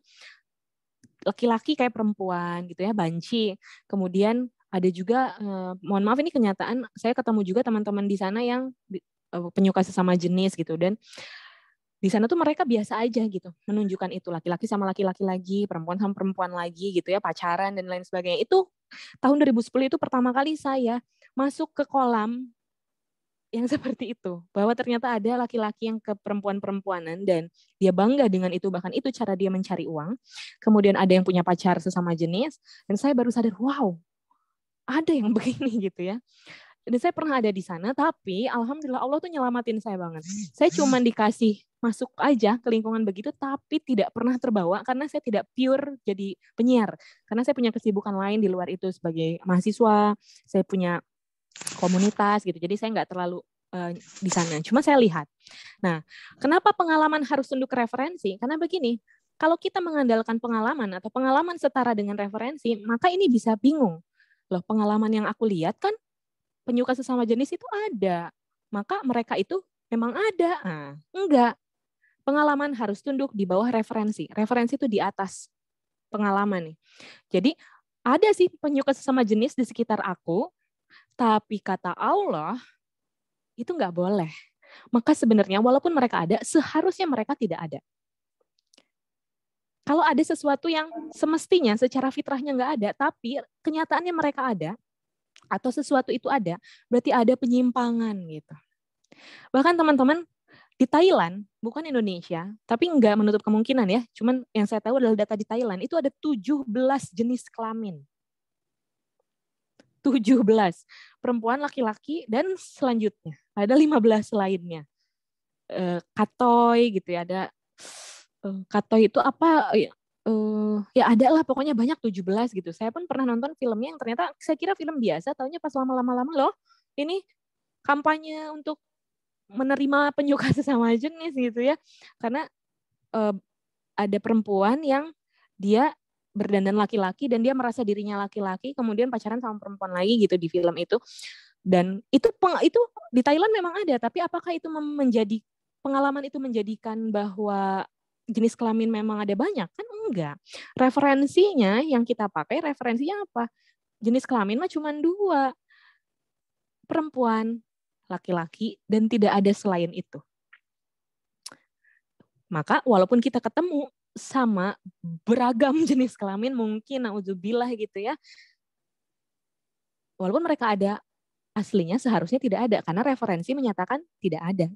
laki-laki kayak perempuan gitu ya banci kemudian ada juga eh, mohon maaf ini kenyataan saya ketemu juga teman-teman di sana yang eh, penyuka sesama jenis gitu dan di sana tuh mereka biasa aja gitu menunjukkan itu laki-laki sama laki-laki lagi perempuan sama perempuan lagi gitu ya pacaran dan lain sebagainya itu tahun 2010 itu pertama kali saya masuk ke kolam yang seperti itu bahwa ternyata ada laki-laki yang ke perempuan-perempuanan dan dia bangga dengan itu bahkan itu cara dia mencari uang kemudian ada yang punya pacar sesama jenis dan saya baru sadar wow ada yang begini gitu ya dan saya pernah ada di sana tapi alhamdulillah Allah tuh nyelamatin saya banget saya cuma dikasih masuk aja ke lingkungan begitu tapi tidak pernah terbawa karena saya tidak pure jadi penyiar karena saya punya kesibukan lain di luar itu sebagai mahasiswa saya punya komunitas gitu jadi saya nggak terlalu eh, di sana cuma saya lihat nah kenapa pengalaman harus tunduk referensi karena begini kalau kita mengandalkan pengalaman atau pengalaman setara dengan referensi maka ini bisa bingung loh pengalaman yang aku lihat kan penyuka sesama jenis itu ada. Maka mereka itu memang ada. Nah, enggak. Pengalaman harus tunduk di bawah referensi. Referensi itu di atas pengalaman nih. Jadi ada sih penyuka sesama jenis di sekitar aku, tapi kata Allah itu nggak boleh. Maka sebenarnya walaupun mereka ada, seharusnya mereka tidak ada kalau ada sesuatu yang semestinya secara fitrahnya nggak ada, tapi kenyataannya mereka ada, atau sesuatu itu ada, berarti ada penyimpangan gitu. Bahkan teman-teman, di Thailand, bukan Indonesia, tapi nggak menutup kemungkinan ya, cuman yang saya tahu adalah data di Thailand, itu ada 17 jenis kelamin. 17. Perempuan, laki-laki, dan selanjutnya. Ada 15 lainnya. Eh, katoy gitu ya, ada Eh, Katoy itu apa uh, ya ada lah pokoknya banyak 17 gitu. Saya pun pernah nonton filmnya yang ternyata saya kira film biasa, tahunya pas lama-lama-lama loh ini kampanye untuk menerima penyuka sesama jenis gitu ya. Karena uh, ada perempuan yang dia berdandan laki-laki dan dia merasa dirinya laki-laki kemudian pacaran sama perempuan lagi gitu di film itu dan itu itu di Thailand memang ada tapi apakah itu menjadi pengalaman itu menjadikan bahwa jenis kelamin memang ada banyak kan enggak referensinya yang kita pakai referensinya apa jenis kelamin mah cuma dua perempuan laki-laki dan tidak ada selain itu maka walaupun kita ketemu sama beragam jenis kelamin mungkin naudzubillah gitu ya walaupun mereka ada aslinya seharusnya tidak ada karena referensi menyatakan tidak ada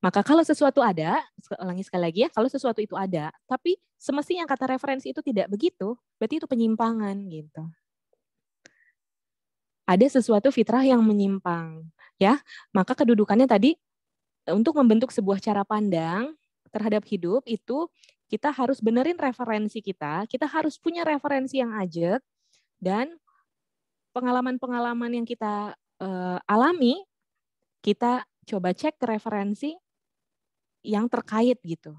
maka kalau sesuatu ada, ulangi sekali lagi ya, kalau sesuatu itu ada, tapi semestinya kata referensi itu tidak begitu, berarti itu penyimpangan gitu. Ada sesuatu fitrah yang menyimpang, ya. Maka kedudukannya tadi e, untuk membentuk sebuah cara pandang terhadap hidup itu kita harus benerin referensi kita, kita harus punya referensi yang ajak dan pengalaman-pengalaman yang kita uh, alami kita coba cek ke referensi yang terkait gitu.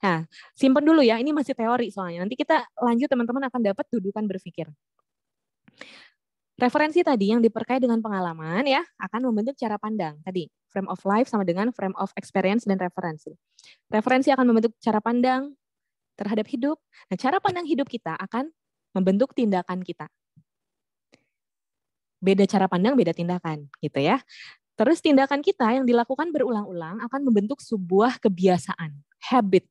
Nah, simpen dulu ya, ini masih teori soalnya. Nanti kita lanjut teman-teman akan dapat dudukan berpikir. Referensi tadi yang diperkaya dengan pengalaman ya akan membentuk cara pandang tadi frame of life sama dengan frame of experience dan referensi. Referensi akan membentuk cara pandang terhadap hidup. Nah, cara pandang hidup kita akan membentuk tindakan kita. Beda cara pandang, beda tindakan, gitu ya. Terus tindakan kita yang dilakukan berulang-ulang akan membentuk sebuah kebiasaan, habit.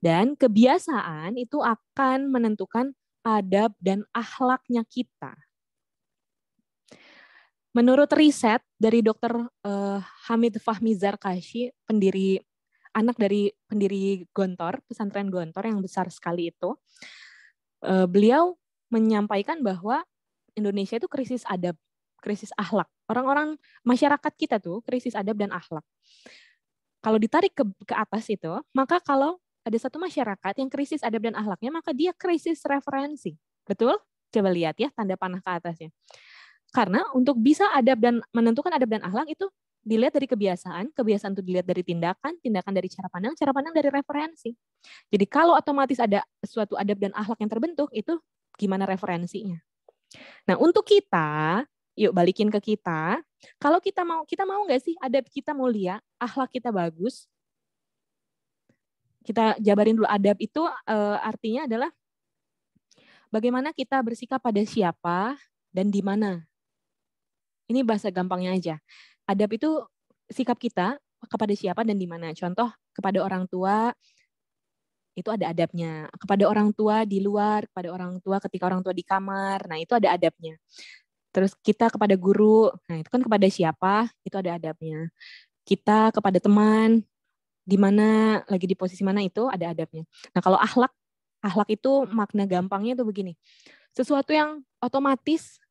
Dan kebiasaan itu akan menentukan adab dan akhlaknya kita. Menurut riset dari Dr. Eh, Hamid Fahmi Zarkashi, pendiri anak dari pendiri Gontor, pesantren Gontor yang besar sekali itu, eh, beliau menyampaikan bahwa Indonesia itu krisis adab krisis akhlak. Orang-orang masyarakat kita tuh krisis adab dan akhlak. Kalau ditarik ke, ke atas itu, maka kalau ada satu masyarakat yang krisis adab dan akhlaknya, maka dia krisis referensi. Betul? Coba lihat ya tanda panah ke atasnya. Karena untuk bisa adab dan menentukan adab dan akhlak itu dilihat dari kebiasaan, kebiasaan itu dilihat dari tindakan, tindakan dari cara pandang, cara pandang dari referensi. Jadi kalau otomatis ada suatu adab dan akhlak yang terbentuk, itu gimana referensinya. Nah, untuk kita yuk balikin ke kita. Kalau kita mau, kita mau nggak sih adab kita mulia, akhlak kita bagus? Kita jabarin dulu adab itu e, artinya adalah bagaimana kita bersikap pada siapa dan di mana. Ini bahasa gampangnya aja. Adab itu sikap kita kepada siapa dan di mana. Contoh kepada orang tua itu ada adabnya. Kepada orang tua di luar, kepada orang tua ketika orang tua di kamar, nah itu ada adabnya. Terus kita kepada guru, nah itu kan kepada siapa, itu ada adabnya. Kita kepada teman, di mana lagi di posisi mana itu ada adabnya. Nah kalau ahlak, ahlak itu makna gampangnya itu begini. Sesuatu yang otomatis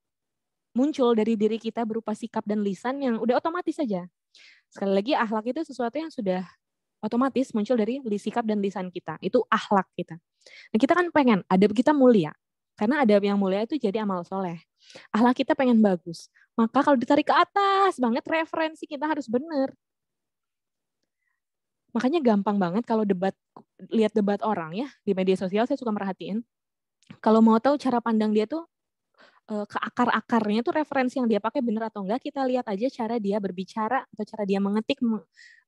muncul dari diri kita berupa sikap dan lisan yang udah otomatis saja. Sekali lagi ahlak itu sesuatu yang sudah otomatis muncul dari sikap dan lisan kita. Itu ahlak kita. Nah, kita kan pengen adab kita mulia. Karena adab yang mulia itu jadi amal soleh. Allah kita pengen bagus. Maka kalau ditarik ke atas banget referensi kita harus benar. Makanya gampang banget kalau debat lihat debat orang ya di media sosial saya suka merhatiin. Kalau mau tahu cara pandang dia tuh eh, ke akar-akarnya itu referensi yang dia pakai benar atau enggak kita lihat aja cara dia berbicara atau cara dia mengetik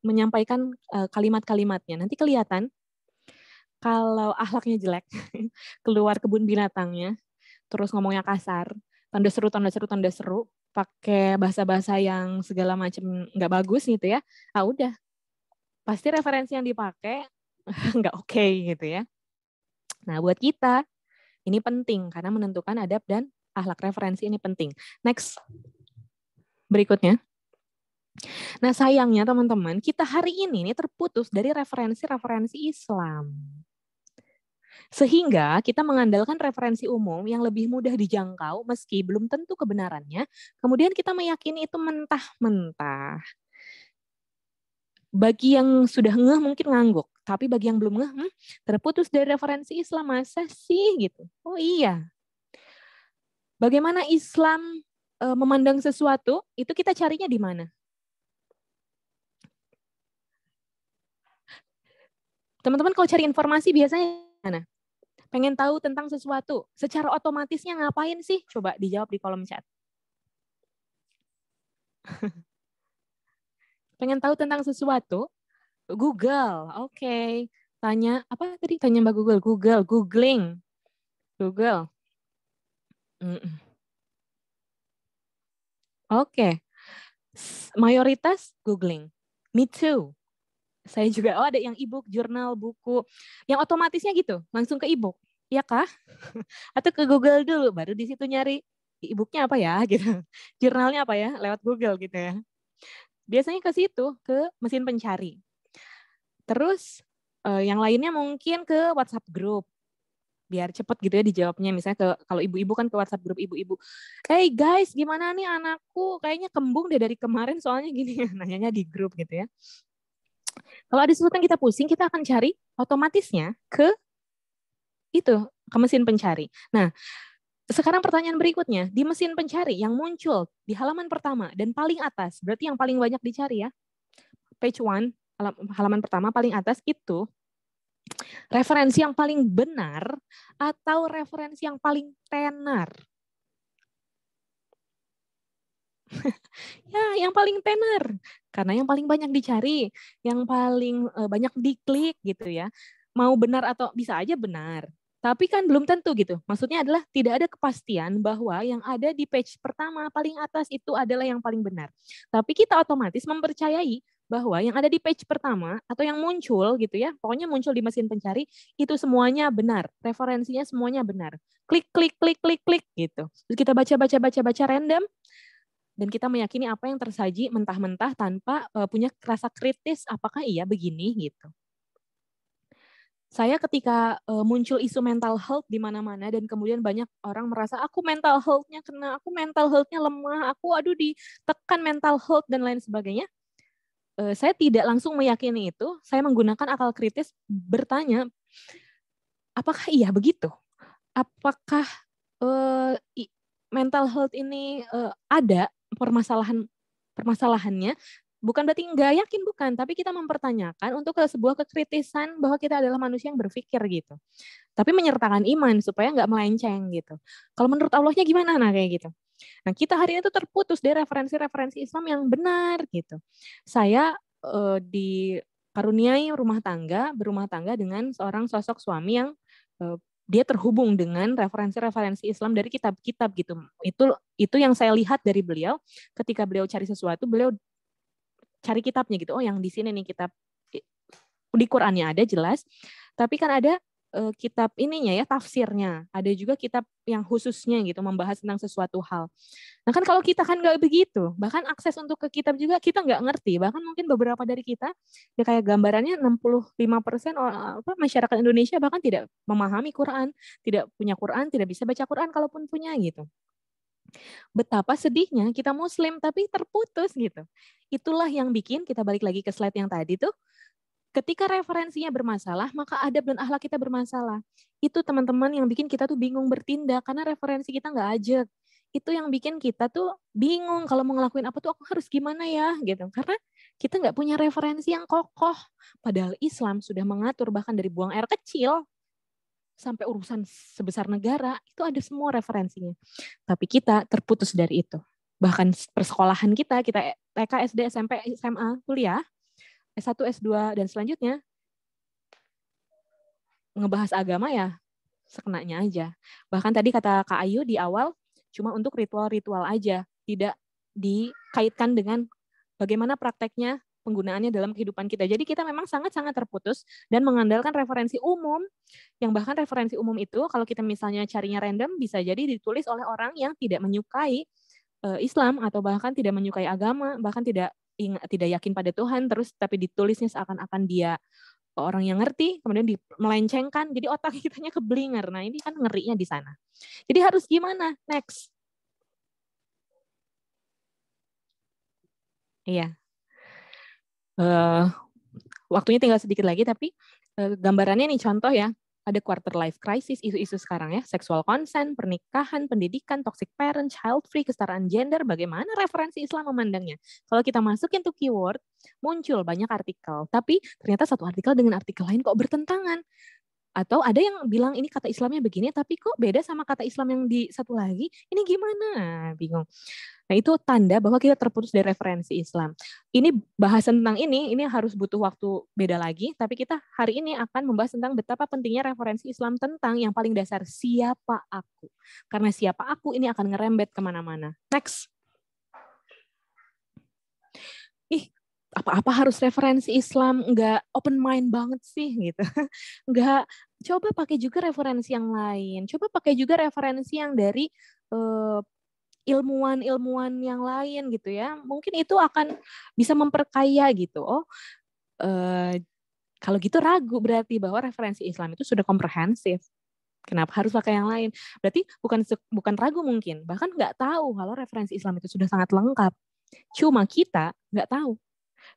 menyampaikan eh, kalimat-kalimatnya nanti kelihatan kalau ahlaknya jelek keluar kebun binatangnya terus ngomongnya kasar tanda seru tanda seru tanda seru pakai bahasa-bahasa yang segala macam nggak bagus gitu ya ah udah pasti referensi yang dipakai nggak oke okay, gitu ya nah buat kita ini penting karena menentukan adab dan ahlak referensi ini penting next berikutnya nah sayangnya teman-teman kita hari ini ini terputus dari referensi-referensi Islam sehingga kita mengandalkan referensi umum yang lebih mudah dijangkau meski belum tentu kebenarannya, kemudian kita meyakini itu mentah-mentah. Bagi yang sudah ngeh mungkin ngangguk, tapi bagi yang belum ngeh, hmm, terputus dari referensi Islam masa sih gitu. Oh iya. Bagaimana Islam e, memandang sesuatu? Itu kita carinya di mana? Teman-teman kalau cari informasi biasanya gimana? Pengen tahu tentang sesuatu, secara otomatisnya ngapain sih? Coba dijawab di kolom chat. Pengen tahu tentang sesuatu? Google, oke. Okay. Tanya, apa tadi? Tanya Mbak Google. Google, Googling. Google. Mm Oke. Okay. Mayoritas Googling. Me too saya juga oh ada yang e jurnal, buku, yang otomatisnya gitu, langsung ke e-book, ya kah? Atau ke Google dulu, baru di situ nyari e apa ya, gitu, jurnalnya apa ya, lewat Google gitu ya. Biasanya ke situ, ke mesin pencari. Terus eh, yang lainnya mungkin ke WhatsApp group, biar cepet gitu ya dijawabnya misalnya ke kalau ibu-ibu kan ke WhatsApp grup ibu-ibu hey guys gimana nih anakku kayaknya kembung deh dari kemarin soalnya gini nanyanya di grup gitu ya kalau ada sesuatu yang kita pusing, kita akan cari otomatisnya ke itu, ke mesin pencari. Nah, sekarang pertanyaan berikutnya, di mesin pencari yang muncul di halaman pertama dan paling atas, berarti yang paling banyak dicari ya, page one, halaman pertama paling atas itu referensi yang paling benar atau referensi yang paling tenar ya, yang paling tenar. Karena yang paling banyak dicari, yang paling eh, banyak diklik gitu ya. Mau benar atau bisa aja benar. Tapi kan belum tentu gitu. Maksudnya adalah tidak ada kepastian bahwa yang ada di page pertama paling atas itu adalah yang paling benar. Tapi kita otomatis mempercayai bahwa yang ada di page pertama atau yang muncul gitu ya, pokoknya muncul di mesin pencari itu semuanya benar, referensinya semuanya benar. Klik klik klik klik klik gitu. Terus kita baca baca baca baca random dan kita meyakini apa yang tersaji mentah-mentah tanpa uh, punya rasa kritis apakah iya begini gitu. Saya ketika uh, muncul isu mental health di mana-mana dan kemudian banyak orang merasa aku mental health-nya kena, aku mental health-nya lemah, aku aduh ditekan mental health dan lain sebagainya. Uh, saya tidak langsung meyakini itu, saya menggunakan akal kritis bertanya apakah iya begitu? Apakah uh, mental health ini uh, ada permasalahan permasalahannya bukan berarti nggak yakin bukan tapi kita mempertanyakan untuk ke sebuah kekritisan bahwa kita adalah manusia yang berpikir gitu tapi menyertakan iman supaya nggak melenceng gitu kalau menurut Allahnya gimana nah kayak gitu nah kita hari ini tuh terputus dari referensi-referensi Islam yang benar gitu saya uh, dikaruniai rumah tangga berumah tangga dengan seorang sosok suami yang uh, dia terhubung dengan referensi-referensi Islam dari kitab-kitab gitu. Itu itu yang saya lihat dari beliau ketika beliau cari sesuatu, beliau cari kitabnya gitu. Oh, yang di sini nih kitab di Qurannya ada jelas, tapi kan ada uh, kitab ininya ya tafsirnya, ada juga kitab yang khususnya gitu membahas tentang sesuatu hal. Nah kan kalau kita kan nggak begitu, bahkan akses untuk ke kitab juga kita nggak ngerti, bahkan mungkin beberapa dari kita ya kayak gambarannya 65 persen apa masyarakat Indonesia bahkan tidak memahami Quran, tidak punya Quran, tidak bisa baca Quran kalaupun punya gitu. Betapa sedihnya kita Muslim tapi terputus gitu. Itulah yang bikin kita balik lagi ke slide yang tadi tuh Ketika referensinya bermasalah, maka adab dan akhlak kita bermasalah. Itu teman-teman yang bikin kita tuh bingung bertindak karena referensi kita nggak ajak. Itu yang bikin kita tuh bingung kalau mau ngelakuin apa tuh aku harus gimana ya gitu. Karena kita nggak punya referensi yang kokoh. Padahal Islam sudah mengatur bahkan dari buang air kecil sampai urusan sebesar negara itu ada semua referensinya. Tapi kita terputus dari itu. Bahkan persekolahan kita, kita TK, SD, SMP, SMA, kuliah, S1, S2, dan selanjutnya ngebahas agama ya sekenanya aja. Bahkan tadi kata Kak Ayu di awal cuma untuk ritual-ritual aja, tidak dikaitkan dengan bagaimana prakteknya penggunaannya dalam kehidupan kita. Jadi kita memang sangat-sangat terputus dan mengandalkan referensi umum yang bahkan referensi umum itu kalau kita misalnya carinya random bisa jadi ditulis oleh orang yang tidak menyukai eh, Islam atau bahkan tidak menyukai agama, bahkan tidak ingat, tidak yakin pada Tuhan terus tapi ditulisnya seakan-akan dia orang yang ngerti kemudian melencengkan jadi otak kitanya keblinger nah ini kan ngerinya di sana jadi harus gimana next iya uh, waktunya tinggal sedikit lagi tapi uh, gambarannya nih contoh ya ada quarter life crisis, isu-isu sekarang ya, seksual consent, pernikahan, pendidikan, toxic parent, child free, kesetaraan gender, bagaimana referensi Islam memandangnya. Kalau kita masukin tuh keyword, muncul banyak artikel. Tapi ternyata satu artikel dengan artikel lain kok bertentangan atau ada yang bilang ini kata Islamnya begini tapi kok beda sama kata Islam yang di satu lagi ini gimana nah, bingung nah itu tanda bahwa kita terputus dari referensi Islam ini bahasan tentang ini ini harus butuh waktu beda lagi tapi kita hari ini akan membahas tentang betapa pentingnya referensi Islam tentang yang paling dasar siapa aku karena siapa aku ini akan ngerembet kemana-mana next apa-apa harus referensi Islam, nggak open mind banget sih gitu. Nggak coba pakai juga referensi yang lain. Coba pakai juga referensi yang dari uh, ilmuwan-ilmuwan yang lain gitu ya. Mungkin itu akan bisa memperkaya gitu. Oh, uh, kalau gitu ragu berarti bahwa referensi Islam itu sudah komprehensif. Kenapa harus pakai yang lain? Berarti bukan bukan ragu mungkin, bahkan nggak tahu kalau referensi Islam itu sudah sangat lengkap. Cuma kita nggak tahu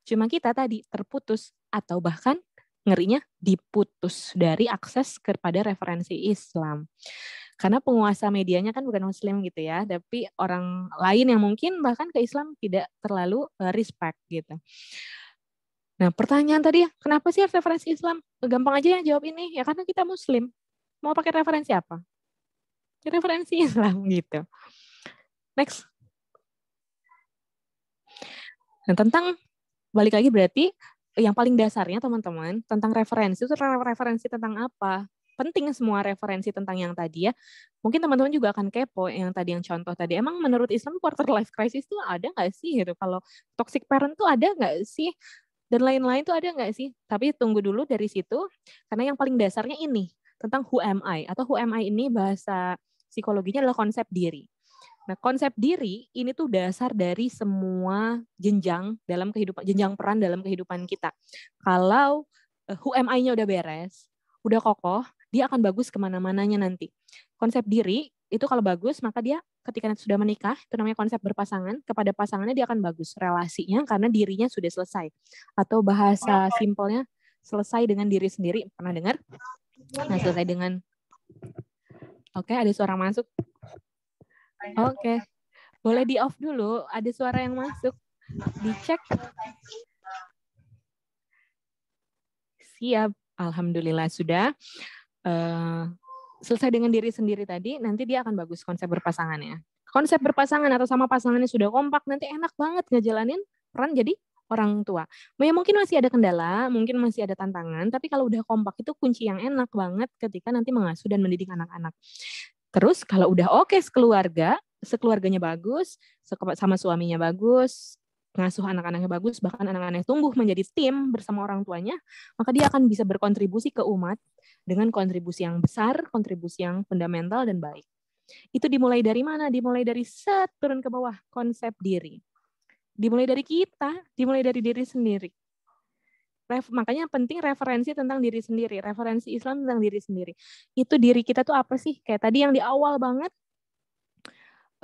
Cuma kita tadi terputus atau bahkan ngerinya diputus dari akses kepada referensi Islam. Karena penguasa medianya kan bukan muslim gitu ya, tapi orang lain yang mungkin bahkan ke Islam tidak terlalu eh, respect gitu. Nah, pertanyaan tadi, kenapa sih referensi Islam? Gampang aja yang jawab ini, ya karena kita muslim. Mau pakai referensi apa? Referensi Islam gitu. Next. Nah, tentang balik lagi berarti yang paling dasarnya teman-teman tentang referensi itu referensi tentang apa penting semua referensi tentang yang tadi ya mungkin teman-teman juga akan kepo yang tadi yang contoh tadi emang menurut Islam quarter life crisis itu ada nggak sih gitu kalau toxic parent tuh ada nggak sih dan lain-lain tuh ada nggak sih tapi tunggu dulu dari situ karena yang paling dasarnya ini tentang who am I atau who am I ini bahasa psikologinya adalah konsep diri Nah, konsep diri ini tuh dasar dari semua jenjang dalam kehidupan jenjang peran dalam kehidupan kita. Kalau eh, who am nya udah beres, udah kokoh, dia akan bagus kemana-mananya nanti. Konsep diri itu kalau bagus maka dia ketika sudah menikah itu namanya konsep berpasangan kepada pasangannya dia akan bagus relasinya karena dirinya sudah selesai atau bahasa simpelnya selesai dengan diri sendiri pernah dengar nah selesai dengan oke ada suara masuk Gitu. Oke. Okay. Boleh di off dulu, ada suara yang masuk. Dicek. Siap. Alhamdulillah sudah. Uh, selesai dengan diri sendiri tadi, nanti dia akan bagus konsep berpasangannya. Konsep berpasangan atau sama pasangannya sudah kompak, nanti enak banget ngejalanin peran jadi orang tua. Ya mungkin masih ada kendala, mungkin masih ada tantangan, tapi kalau udah kompak itu kunci yang enak banget ketika nanti mengasuh dan mendidik anak-anak. Terus kalau udah oke okay sekeluarga, sekeluarganya bagus, sama suaminya bagus, ngasuh anak-anaknya bagus, bahkan anak-anaknya tumbuh menjadi tim bersama orang tuanya, maka dia akan bisa berkontribusi ke umat dengan kontribusi yang besar, kontribusi yang fundamental dan baik. Itu dimulai dari mana? Dimulai dari set turun ke bawah konsep diri. Dimulai dari kita, dimulai dari diri sendiri ref, makanya penting referensi tentang diri sendiri, referensi Islam tentang diri sendiri. Itu diri kita tuh apa sih? Kayak tadi yang di awal banget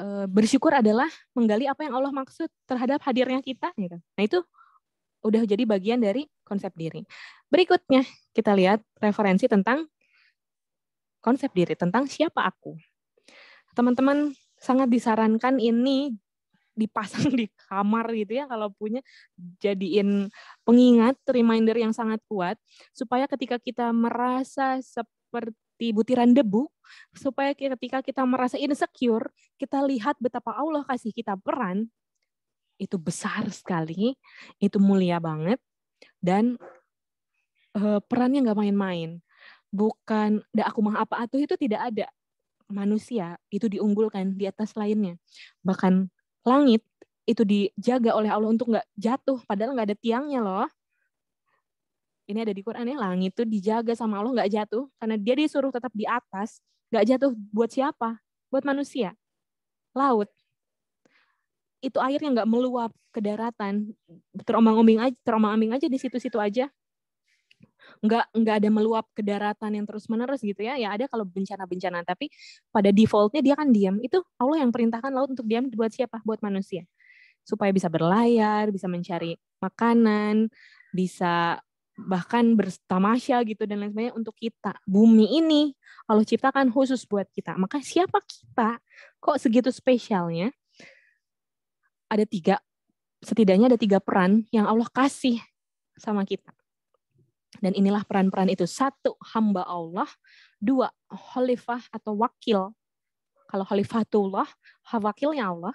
eh, bersyukur adalah menggali apa yang Allah maksud terhadap hadirnya kita gitu. Nah, itu udah jadi bagian dari konsep diri. Berikutnya kita lihat referensi tentang konsep diri, tentang siapa aku. Teman-teman sangat disarankan ini dipasang di kamar gitu ya kalau punya jadiin pengingat reminder yang sangat kuat supaya ketika kita merasa seperti butiran debu supaya ketika kita merasa insecure kita lihat betapa Allah kasih kita peran itu besar sekali itu mulia banget dan uh, perannya nggak main-main bukan dak aku mah apa atuh itu tidak ada manusia itu diunggulkan di atas lainnya bahkan langit itu dijaga oleh Allah untuk nggak jatuh padahal nggak ada tiangnya loh ini ada di Quran ya langit itu dijaga sama Allah nggak jatuh karena dia disuruh tetap di atas nggak jatuh buat siapa buat manusia laut itu air yang nggak meluap ke daratan terombang-ambing aja terombang-ambing aja di situ-situ aja nggak nggak ada meluap ke daratan yang terus menerus gitu ya ya ada kalau bencana-bencana tapi pada defaultnya dia kan diam itu Allah yang perintahkan laut untuk diam buat siapa buat manusia supaya bisa berlayar bisa mencari makanan bisa bahkan bertamasya gitu dan lain sebagainya untuk kita. Bumi ini Allah ciptakan khusus buat kita. Maka siapa kita? Kok segitu spesialnya? Ada tiga, setidaknya ada tiga peran yang Allah kasih sama kita. Dan inilah peran-peran itu. Satu, hamba Allah. Dua, khalifah atau wakil. Kalau khalifatullah, wakilnya Allah.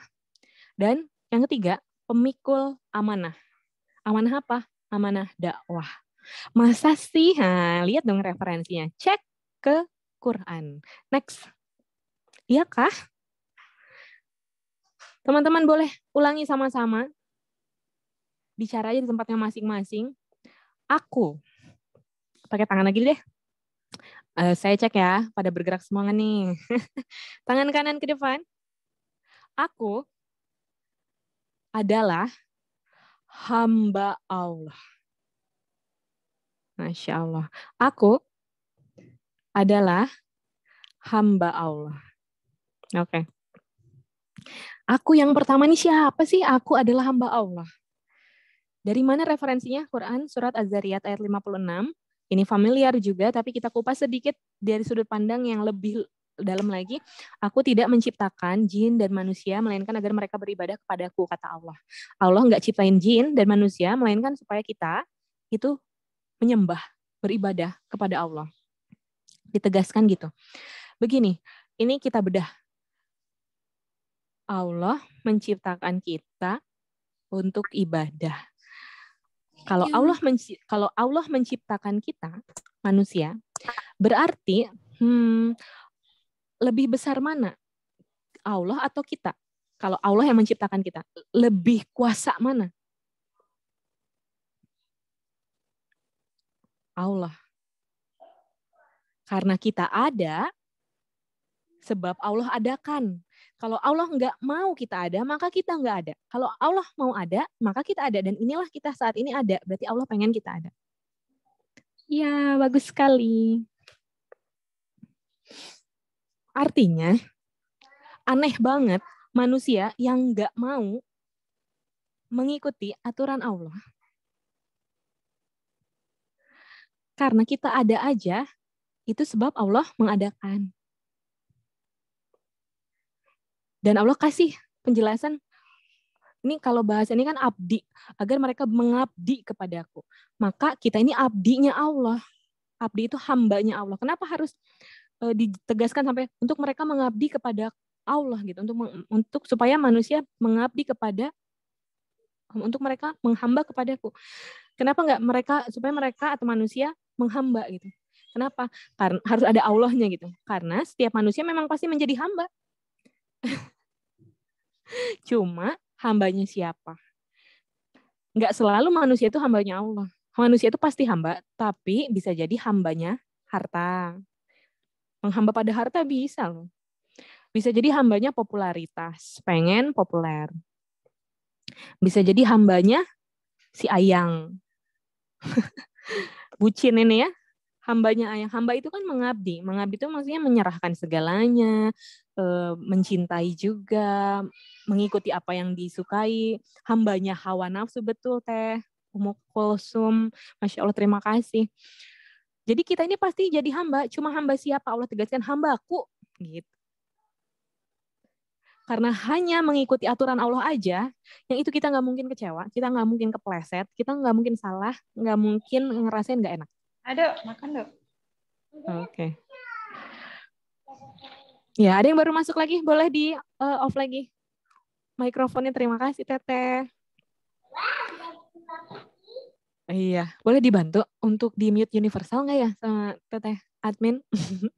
Dan yang ketiga, pemikul amanah. Amanah apa? Amanah dakwah. Masa sih? Ha, nah, lihat dong referensinya. Cek ke Quran. Next. Iya kah? Teman-teman boleh ulangi sama-sama. Bicara aja di tempatnya masing-masing. Aku pakai tangan lagi deh. Uh, saya cek ya, pada bergerak semuanya nih. tangan kanan ke depan. Aku adalah hamba Allah. Masya Allah. Aku adalah hamba Allah. Oke. Okay. Aku yang pertama nih siapa sih? Aku adalah hamba Allah. Dari mana referensinya? Quran Surat Az-Zariyat ayat 56 ini familiar juga, tapi kita kupas sedikit dari sudut pandang yang lebih dalam lagi, aku tidak menciptakan jin dan manusia, melainkan agar mereka beribadah kepadaku, kata Allah. Allah nggak ciptain jin dan manusia, melainkan supaya kita itu menyembah, beribadah kepada Allah. Ditegaskan gitu. Begini, ini kita bedah. Allah menciptakan kita untuk ibadah. Kalau iya. Allah menci kalau Allah menciptakan kita manusia, berarti hmm, lebih besar mana? Allah atau kita? Kalau Allah yang menciptakan kita, lebih kuasa mana? Allah. Karena kita ada, Sebab Allah adakan. Kalau Allah nggak mau kita ada, maka kita nggak ada. Kalau Allah mau ada, maka kita ada. Dan inilah kita saat ini ada. Berarti Allah pengen kita ada. Ya, bagus sekali. Artinya, aneh banget manusia yang nggak mau mengikuti aturan Allah. Karena kita ada aja, itu sebab Allah mengadakan. Dan Allah kasih penjelasan ini kalau bahasa ini kan abdi, agar mereka mengabdi kepada Aku Maka kita ini abdinya Allah. Abdi itu hambanya Allah. Kenapa harus e, ditegaskan sampai untuk mereka mengabdi kepada Allah gitu, untuk untuk supaya manusia mengabdi kepada untuk mereka menghamba kepadaku. Kenapa nggak mereka supaya mereka atau manusia menghamba gitu? Kenapa? Karena harus ada Allahnya gitu. Karena setiap manusia memang pasti menjadi hamba. Cuma hambanya siapa? Nggak selalu manusia itu hambanya Allah. Manusia itu pasti hamba, tapi bisa jadi hambanya harta. Menghamba pada harta bisa loh. Bisa jadi hambanya popularitas, pengen populer. Bisa jadi hambanya si ayang. Bucin ini ya, hambanya ayang. Hamba itu kan mengabdi. Mengabdi itu maksudnya menyerahkan segalanya, Eh, mencintai juga, mengikuti apa yang disukai, hambanya hawa nafsu betul teh, umukulsum, masya Allah terima kasih. Jadi kita ini pasti jadi hamba, cuma hamba siapa Allah tegaskan hamba aku. gitu. Karena hanya mengikuti aturan Allah aja, yang itu kita nggak mungkin kecewa, kita nggak mungkin kepleset, kita nggak mungkin salah, nggak mungkin ngerasain nggak enak. Aduh, makan dong. Oke. Okay. Ya, ada yang baru masuk lagi, boleh di uh, off lagi mikrofonnya. Terima kasih Teteh. Iya, boleh dibantu untuk di mute universal nggak ya sama Teteh admin?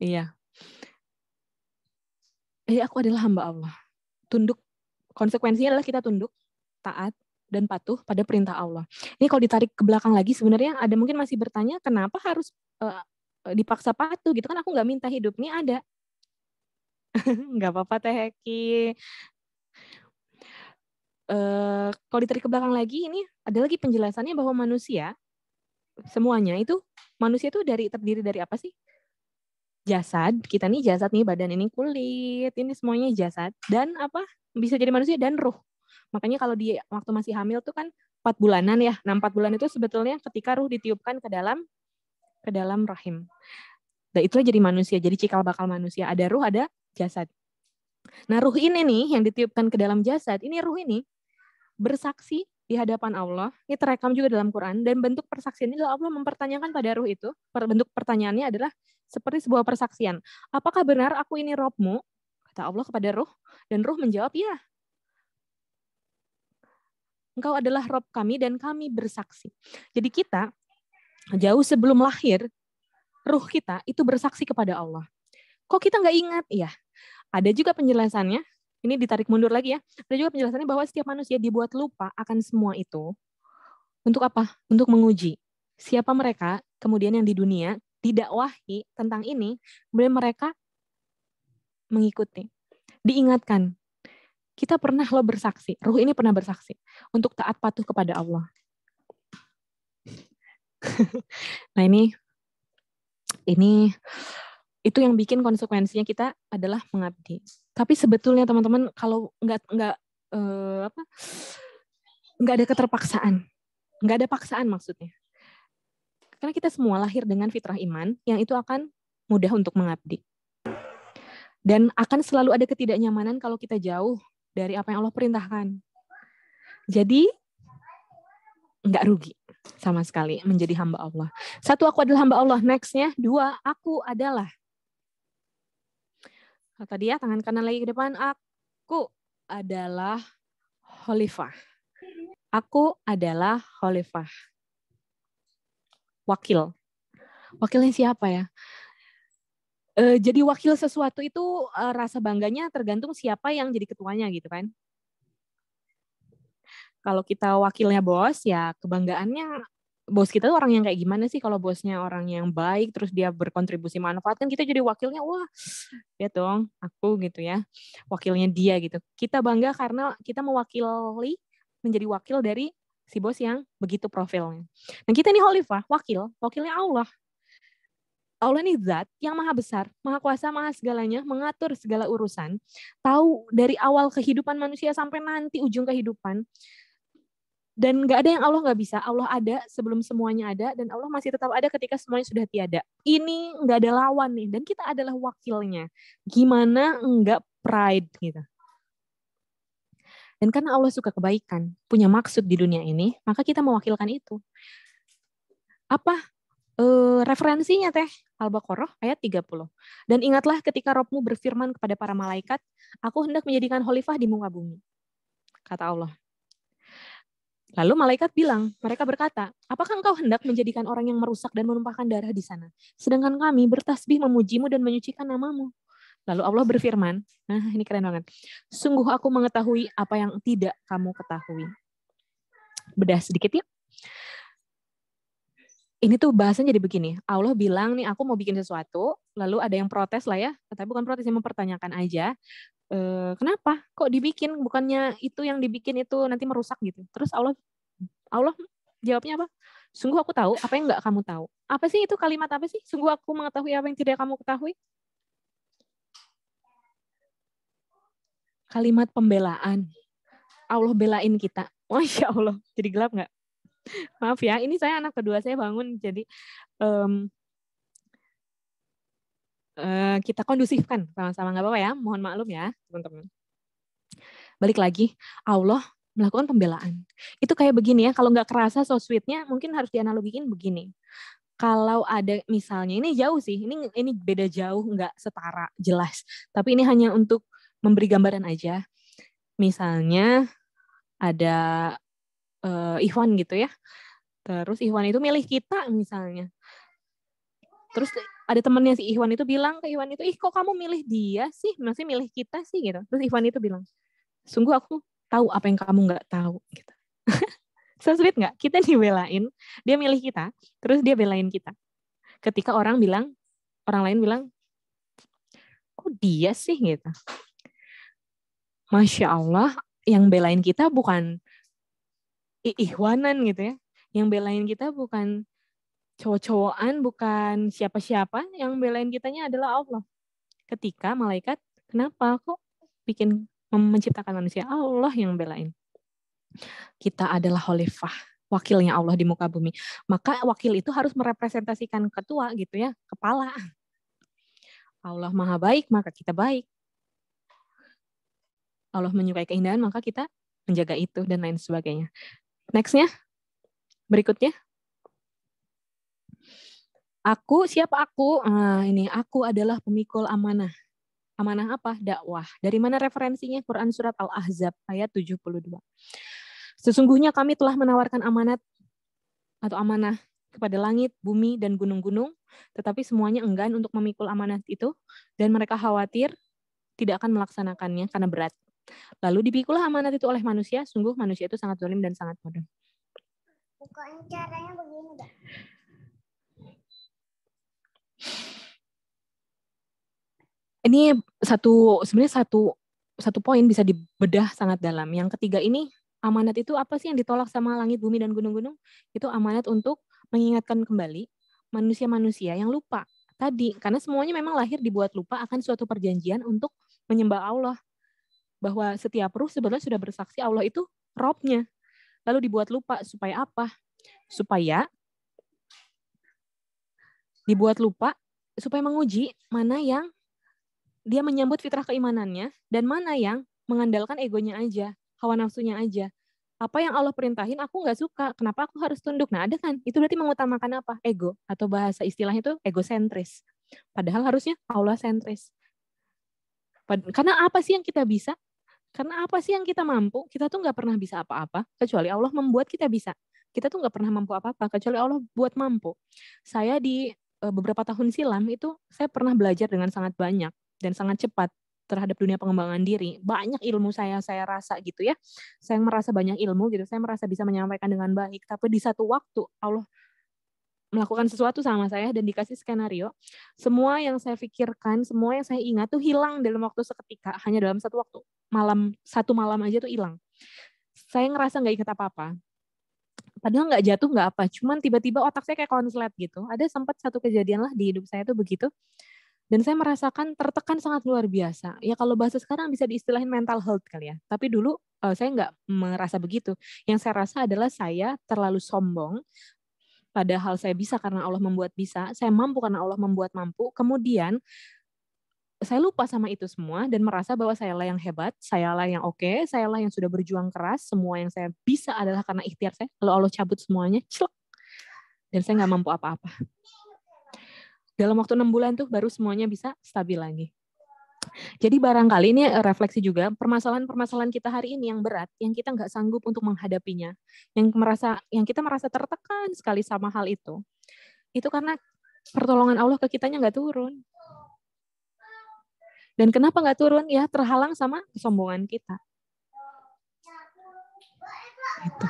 iya. Eh aku adalah hamba Allah. Tunduk. Konsekuensinya adalah kita tunduk, taat, dan patuh pada perintah Allah. Ini kalau ditarik ke belakang lagi sebenarnya ada mungkin masih bertanya kenapa harus eh, Eh, dipaksa patuh gitu kan aku nggak minta hidup ini ada nggak apa-apa teh Heki Uh, kalau ditarik ke belakang lagi ini ada lagi penjelasannya bahwa manusia semuanya itu manusia itu dari terdiri dari apa sih? Jasad, kita nih jasad nih badan ini kulit, ini semuanya jasad dan apa? bisa jadi manusia dan ruh. Makanya kalau di waktu masih hamil tuh kan empat bulanan ya. enam 4 bulan itu sebetulnya ketika ruh ditiupkan ke dalam ke dalam rahim. Nah, itulah jadi manusia, jadi cikal bakal manusia. Ada ruh, ada jasad. Nah ruh ini nih yang ditiupkan ke dalam jasad, ini ruh ini bersaksi di hadapan Allah. Ini terekam juga dalam Quran dan bentuk persaksian ini Allah mempertanyakan pada ruh itu. Bentuk pertanyaannya adalah seperti sebuah persaksian. Apakah benar aku ini Robmu? Kata Allah kepada ruh dan ruh menjawab ya. Engkau adalah Rob kami dan kami bersaksi. Jadi kita jauh sebelum lahir, ruh kita itu bersaksi kepada Allah. Kok kita nggak ingat? Ya, ada juga penjelasannya. Ini ditarik mundur lagi ya. Ada juga penjelasannya bahwa setiap manusia dibuat lupa akan semua itu. Untuk apa? Untuk menguji. Siapa mereka, kemudian yang di dunia, tidak wahi tentang ini, kemudian mereka mengikuti. Diingatkan, kita pernah lo bersaksi, ruh ini pernah bersaksi untuk taat patuh kepada Allah. nah ini ini itu yang bikin konsekuensinya kita adalah mengabdi. Tapi sebetulnya teman-teman kalau nggak nggak eh, apa nggak ada keterpaksaan, nggak ada paksaan maksudnya. Karena kita semua lahir dengan fitrah iman yang itu akan mudah untuk mengabdi. Dan akan selalu ada ketidaknyamanan kalau kita jauh dari apa yang Allah perintahkan. Jadi nggak rugi sama sekali menjadi hamba Allah. Satu aku adalah hamba Allah. Nextnya dua aku adalah kata dia ya, tangan kanan lagi ke depan aku adalah Khalifah. Aku adalah Khalifah. Wakil. Wakilnya siapa ya? Eh, jadi wakil sesuatu itu eh, rasa bangganya tergantung siapa yang jadi ketuanya gitu kan. Kalau kita wakilnya bos, ya kebanggaannya bos kita tuh orang yang kayak gimana sih kalau bosnya orang yang baik terus dia berkontribusi manfaat kan kita jadi wakilnya wah ya dong aku gitu ya wakilnya dia gitu kita bangga karena kita mewakili menjadi wakil dari si bos yang begitu profilnya dan nah, kita nih Holifah wakil wakilnya Allah Allah ini zat yang maha besar, maha kuasa, maha segalanya, mengatur segala urusan, tahu dari awal kehidupan manusia sampai nanti ujung kehidupan dan nggak ada yang Allah nggak bisa. Allah ada sebelum semuanya ada dan Allah masih tetap ada ketika semuanya sudah tiada. Ini nggak ada lawan nih dan kita adalah wakilnya. Gimana nggak pride gitu. Dan karena Allah suka kebaikan, punya maksud di dunia ini, maka kita mewakilkan itu. Apa e, referensinya teh? Al-Baqarah ayat 30. Dan ingatlah ketika Robmu berfirman kepada para malaikat, aku hendak menjadikan khalifah di muka bumi. Kata Allah. Lalu malaikat bilang, mereka berkata, apakah engkau hendak menjadikan orang yang merusak dan menumpahkan darah di sana? Sedangkan kami bertasbih memujimu dan menyucikan namamu. Lalu Allah berfirman, nah ini keren banget. Sungguh aku mengetahui apa yang tidak kamu ketahui. Bedah sedikit ya. Ini tuh bahasanya jadi begini. Allah bilang nih aku mau bikin sesuatu, lalu ada yang protes lah ya, tapi bukan protes yang mempertanyakan aja e, kenapa kok dibikin bukannya itu yang dibikin itu nanti merusak gitu terus Allah Allah jawabnya apa sungguh aku tahu apa yang nggak kamu tahu apa sih itu kalimat apa sih sungguh aku mengetahui apa yang tidak kamu ketahui kalimat pembelaan Allah belain kita. Masya Allah, jadi gelap nggak? Maaf ya, ini saya anak kedua saya bangun, jadi um, Eh, kita kondusifkan sama-sama nggak apa-apa ya mohon maklum ya teman-teman balik lagi Allah melakukan pembelaan itu kayak begini ya kalau nggak kerasa so sweetnya mungkin harus dianalogikan begini kalau ada misalnya ini jauh sih ini ini beda jauh nggak setara jelas tapi ini hanya untuk memberi gambaran aja misalnya ada uh, Ikhwan gitu ya terus Ikhwan itu milih kita misalnya terus ada temennya si Iwan itu bilang ke Iwan itu ih kok kamu milih dia sih masih milih kita sih gitu terus Iwan itu bilang sungguh aku tahu apa yang kamu nggak tahu gitu so sweet nggak kita dibelain dia milih kita terus dia belain kita ketika orang bilang orang lain bilang kok dia sih gitu masya Allah yang belain kita bukan ihwanan gitu ya yang belain kita bukan cowok-cowokan bukan siapa-siapa yang belain kitanya adalah Allah ketika malaikat kenapa kok bikin menciptakan manusia Allah yang belain kita adalah khalifah wakilnya Allah di muka bumi maka wakil itu harus merepresentasikan ketua gitu ya kepala Allah maha baik maka kita baik Allah menyukai keindahan maka kita menjaga itu dan lain sebagainya nextnya berikutnya Aku siapa aku? Nah, ini aku adalah pemikul amanah. Amanah apa? Dakwah. Dari mana referensinya? Quran surat Al-Ahzab ayat 72. Sesungguhnya kami telah menawarkan amanat atau amanah kepada langit, bumi, dan gunung-gunung, tetapi semuanya enggan untuk memikul amanat itu, dan mereka khawatir tidak akan melaksanakannya karena berat. Lalu dipikulah amanat itu oleh manusia, sungguh manusia itu sangat zalim dan sangat bodoh. Bukan caranya begini, ini satu sebenarnya satu satu poin bisa dibedah sangat dalam. Yang ketiga ini amanat itu apa sih yang ditolak sama langit, bumi dan gunung-gunung? Itu amanat untuk mengingatkan kembali manusia-manusia yang lupa tadi karena semuanya memang lahir dibuat lupa akan suatu perjanjian untuk menyembah Allah bahwa setiap ruh sebenarnya sudah bersaksi Allah itu robnya lalu dibuat lupa supaya apa supaya dibuat lupa supaya menguji mana yang dia menyambut fitrah keimanannya dan mana yang mengandalkan egonya aja, hawa nafsunya aja. Apa yang Allah perintahin aku nggak suka, kenapa aku harus tunduk? Nah ada kan, itu berarti mengutamakan apa? Ego atau bahasa istilahnya itu egosentris. Padahal harusnya Allah sentris. Karena apa sih yang kita bisa? Karena apa sih yang kita mampu? Kita tuh nggak pernah bisa apa-apa, kecuali Allah membuat kita bisa. Kita tuh nggak pernah mampu apa-apa, kecuali Allah buat mampu. Saya di eh, beberapa tahun silam itu saya pernah belajar dengan sangat banyak dan sangat cepat terhadap dunia pengembangan diri. Banyak ilmu saya saya rasa gitu ya. Saya merasa banyak ilmu gitu. Saya merasa bisa menyampaikan dengan baik, tapi di satu waktu Allah melakukan sesuatu sama saya dan dikasih skenario, semua yang saya pikirkan, semua yang saya ingat tuh hilang dalam waktu seketika, hanya dalam satu waktu. Malam satu malam aja tuh hilang. Saya ngerasa nggak ingat apa-apa. Padahal nggak jatuh nggak apa, cuman tiba-tiba otak saya kayak konslet gitu. Ada sempat satu kejadian lah di hidup saya tuh begitu dan saya merasakan tertekan sangat luar biasa. Ya kalau bahasa sekarang bisa diistilahin mental health kali ya. Tapi dulu uh, saya nggak merasa begitu. Yang saya rasa adalah saya terlalu sombong. Padahal saya bisa karena Allah membuat bisa. Saya mampu karena Allah membuat mampu. Kemudian saya lupa sama itu semua dan merasa bahwa saya lah yang hebat, Saya lah yang oke, okay, lah yang sudah berjuang keras. Semua yang saya bisa adalah karena ikhtiar saya. Kalau Allah cabut semuanya, celok. Dan saya nggak mampu apa-apa dalam waktu enam bulan tuh baru semuanya bisa stabil lagi. Jadi barangkali ini eh, refleksi juga permasalahan-permasalahan kita hari ini yang berat, yang kita nggak sanggup untuk menghadapinya, yang merasa, yang kita merasa tertekan sekali sama hal itu, itu karena pertolongan Allah ke kitanya nggak turun. Dan kenapa nggak turun? Ya terhalang sama kesombongan kita. Itu.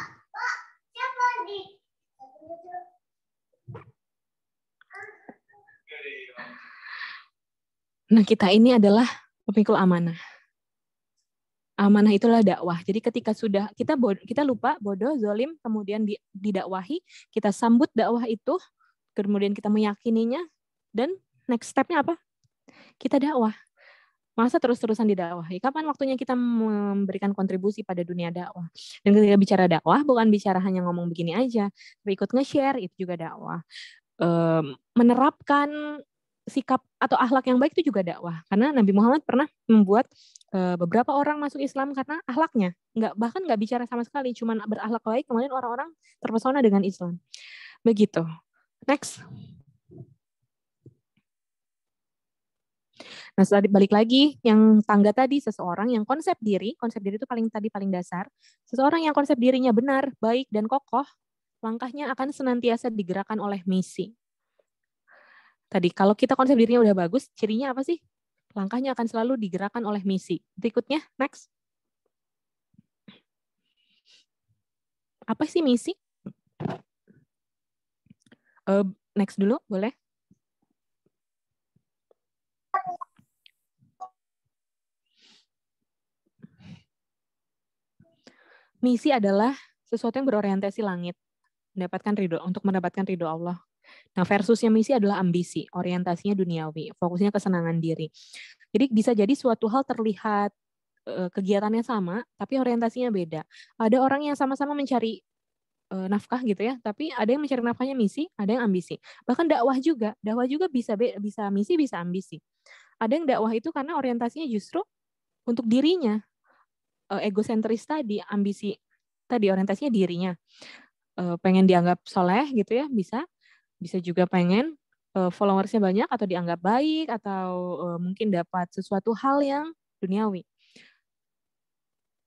Nah, kita ini adalah pemikul amanah. Amanah itulah dakwah. Jadi ketika sudah kita kita lupa bodoh, zolim, kemudian didakwahi, kita sambut dakwah itu, kemudian kita meyakininya, dan next stepnya apa? Kita dakwah. Masa terus-terusan didakwahi? Kapan waktunya kita memberikan kontribusi pada dunia dakwah? Dan ketika bicara dakwah, bukan bicara hanya ngomong begini aja, tapi nge-share, itu juga dakwah. Menerapkan sikap atau ahlak yang baik itu juga dakwah. Karena Nabi Muhammad pernah membuat eh, beberapa orang masuk Islam karena ahlaknya, nggak bahkan nggak bicara sama sekali, cuman berahlak baik. Kemudian orang-orang terpesona dengan Islam. Begitu. Next. Nah, setelah balik lagi yang tangga tadi seseorang yang konsep diri, konsep diri itu paling tadi paling dasar. Seseorang yang konsep dirinya benar, baik dan kokoh, langkahnya akan senantiasa digerakkan oleh misi tadi kalau kita konsep dirinya udah bagus, cirinya apa sih? Langkahnya akan selalu digerakkan oleh misi. Berikutnya, next. Apa sih misi? Uh, next dulu, boleh? Misi adalah sesuatu yang berorientasi langit, mendapatkan ridho, untuk mendapatkan ridho Allah. Nah, versusnya misi adalah ambisi, orientasinya duniawi, fokusnya kesenangan diri. Jadi bisa jadi suatu hal terlihat eh, kegiatannya sama, tapi orientasinya beda. Ada orang yang sama-sama mencari eh, nafkah gitu ya, tapi ada yang mencari nafkahnya misi, ada yang ambisi. Bahkan dakwah juga, dakwah juga bisa bisa misi, bisa ambisi. Ada yang dakwah itu karena orientasinya justru untuk dirinya, egocentrista eh, egosentris tadi, ambisi tadi orientasinya dirinya, pengen dianggap soleh gitu ya, bisa bisa juga pengen uh, followersnya banyak atau dianggap baik atau uh, mungkin dapat sesuatu hal yang duniawi.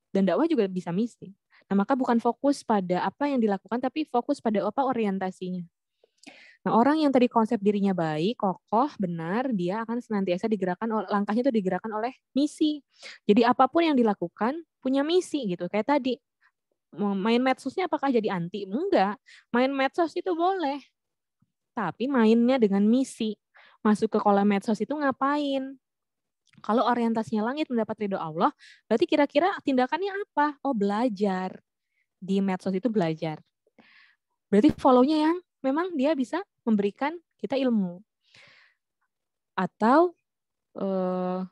Dan dakwah juga bisa misi. Nah, maka bukan fokus pada apa yang dilakukan tapi fokus pada apa orientasinya. Nah, orang yang tadi konsep dirinya baik, kokoh, benar, dia akan senantiasa digerakkan langkahnya itu digerakkan oleh misi. Jadi apapun yang dilakukan punya misi gitu. Kayak tadi main medsosnya apakah jadi anti? Enggak. Main medsos itu boleh, tapi mainnya dengan misi. Masuk ke kolam medsos itu ngapain? Kalau orientasinya langit mendapat ridho Allah, berarti kira-kira tindakannya apa? Oh, belajar. Di medsos itu belajar. Berarti follow-nya yang memang dia bisa memberikan kita ilmu. Atau uh,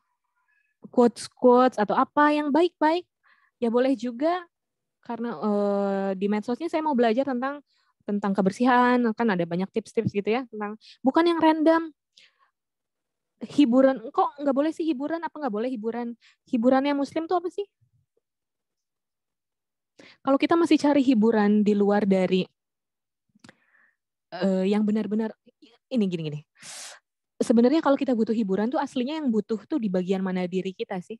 quotes-quotes atau apa yang baik-baik. Ya boleh juga karena uh, di medsosnya saya mau belajar tentang tentang kebersihan kan ada banyak tips-tips gitu ya tentang bukan yang random hiburan kok nggak boleh sih hiburan apa nggak boleh hiburan hiburannya muslim tuh apa sih kalau kita masih cari hiburan di luar dari uh, yang benar-benar ini gini gini sebenarnya kalau kita butuh hiburan tuh aslinya yang butuh tuh di bagian mana diri kita sih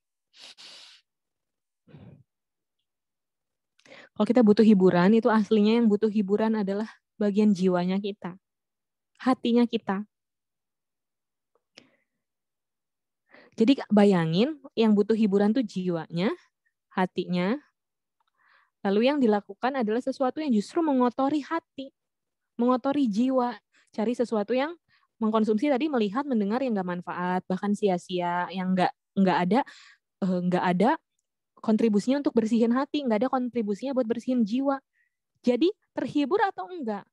Kalau oh, kita butuh hiburan, itu aslinya yang butuh hiburan adalah bagian jiwanya kita, hatinya kita. Jadi bayangin yang butuh hiburan tuh jiwanya, hatinya. Lalu yang dilakukan adalah sesuatu yang justru mengotori hati, mengotori jiwa. Cari sesuatu yang mengkonsumsi tadi melihat, mendengar yang nggak manfaat, bahkan sia-sia, yang nggak nggak ada eh, nggak ada kontribusinya untuk bersihin hati, nggak ada kontribusinya buat bersihin jiwa. Jadi terhibur atau enggak?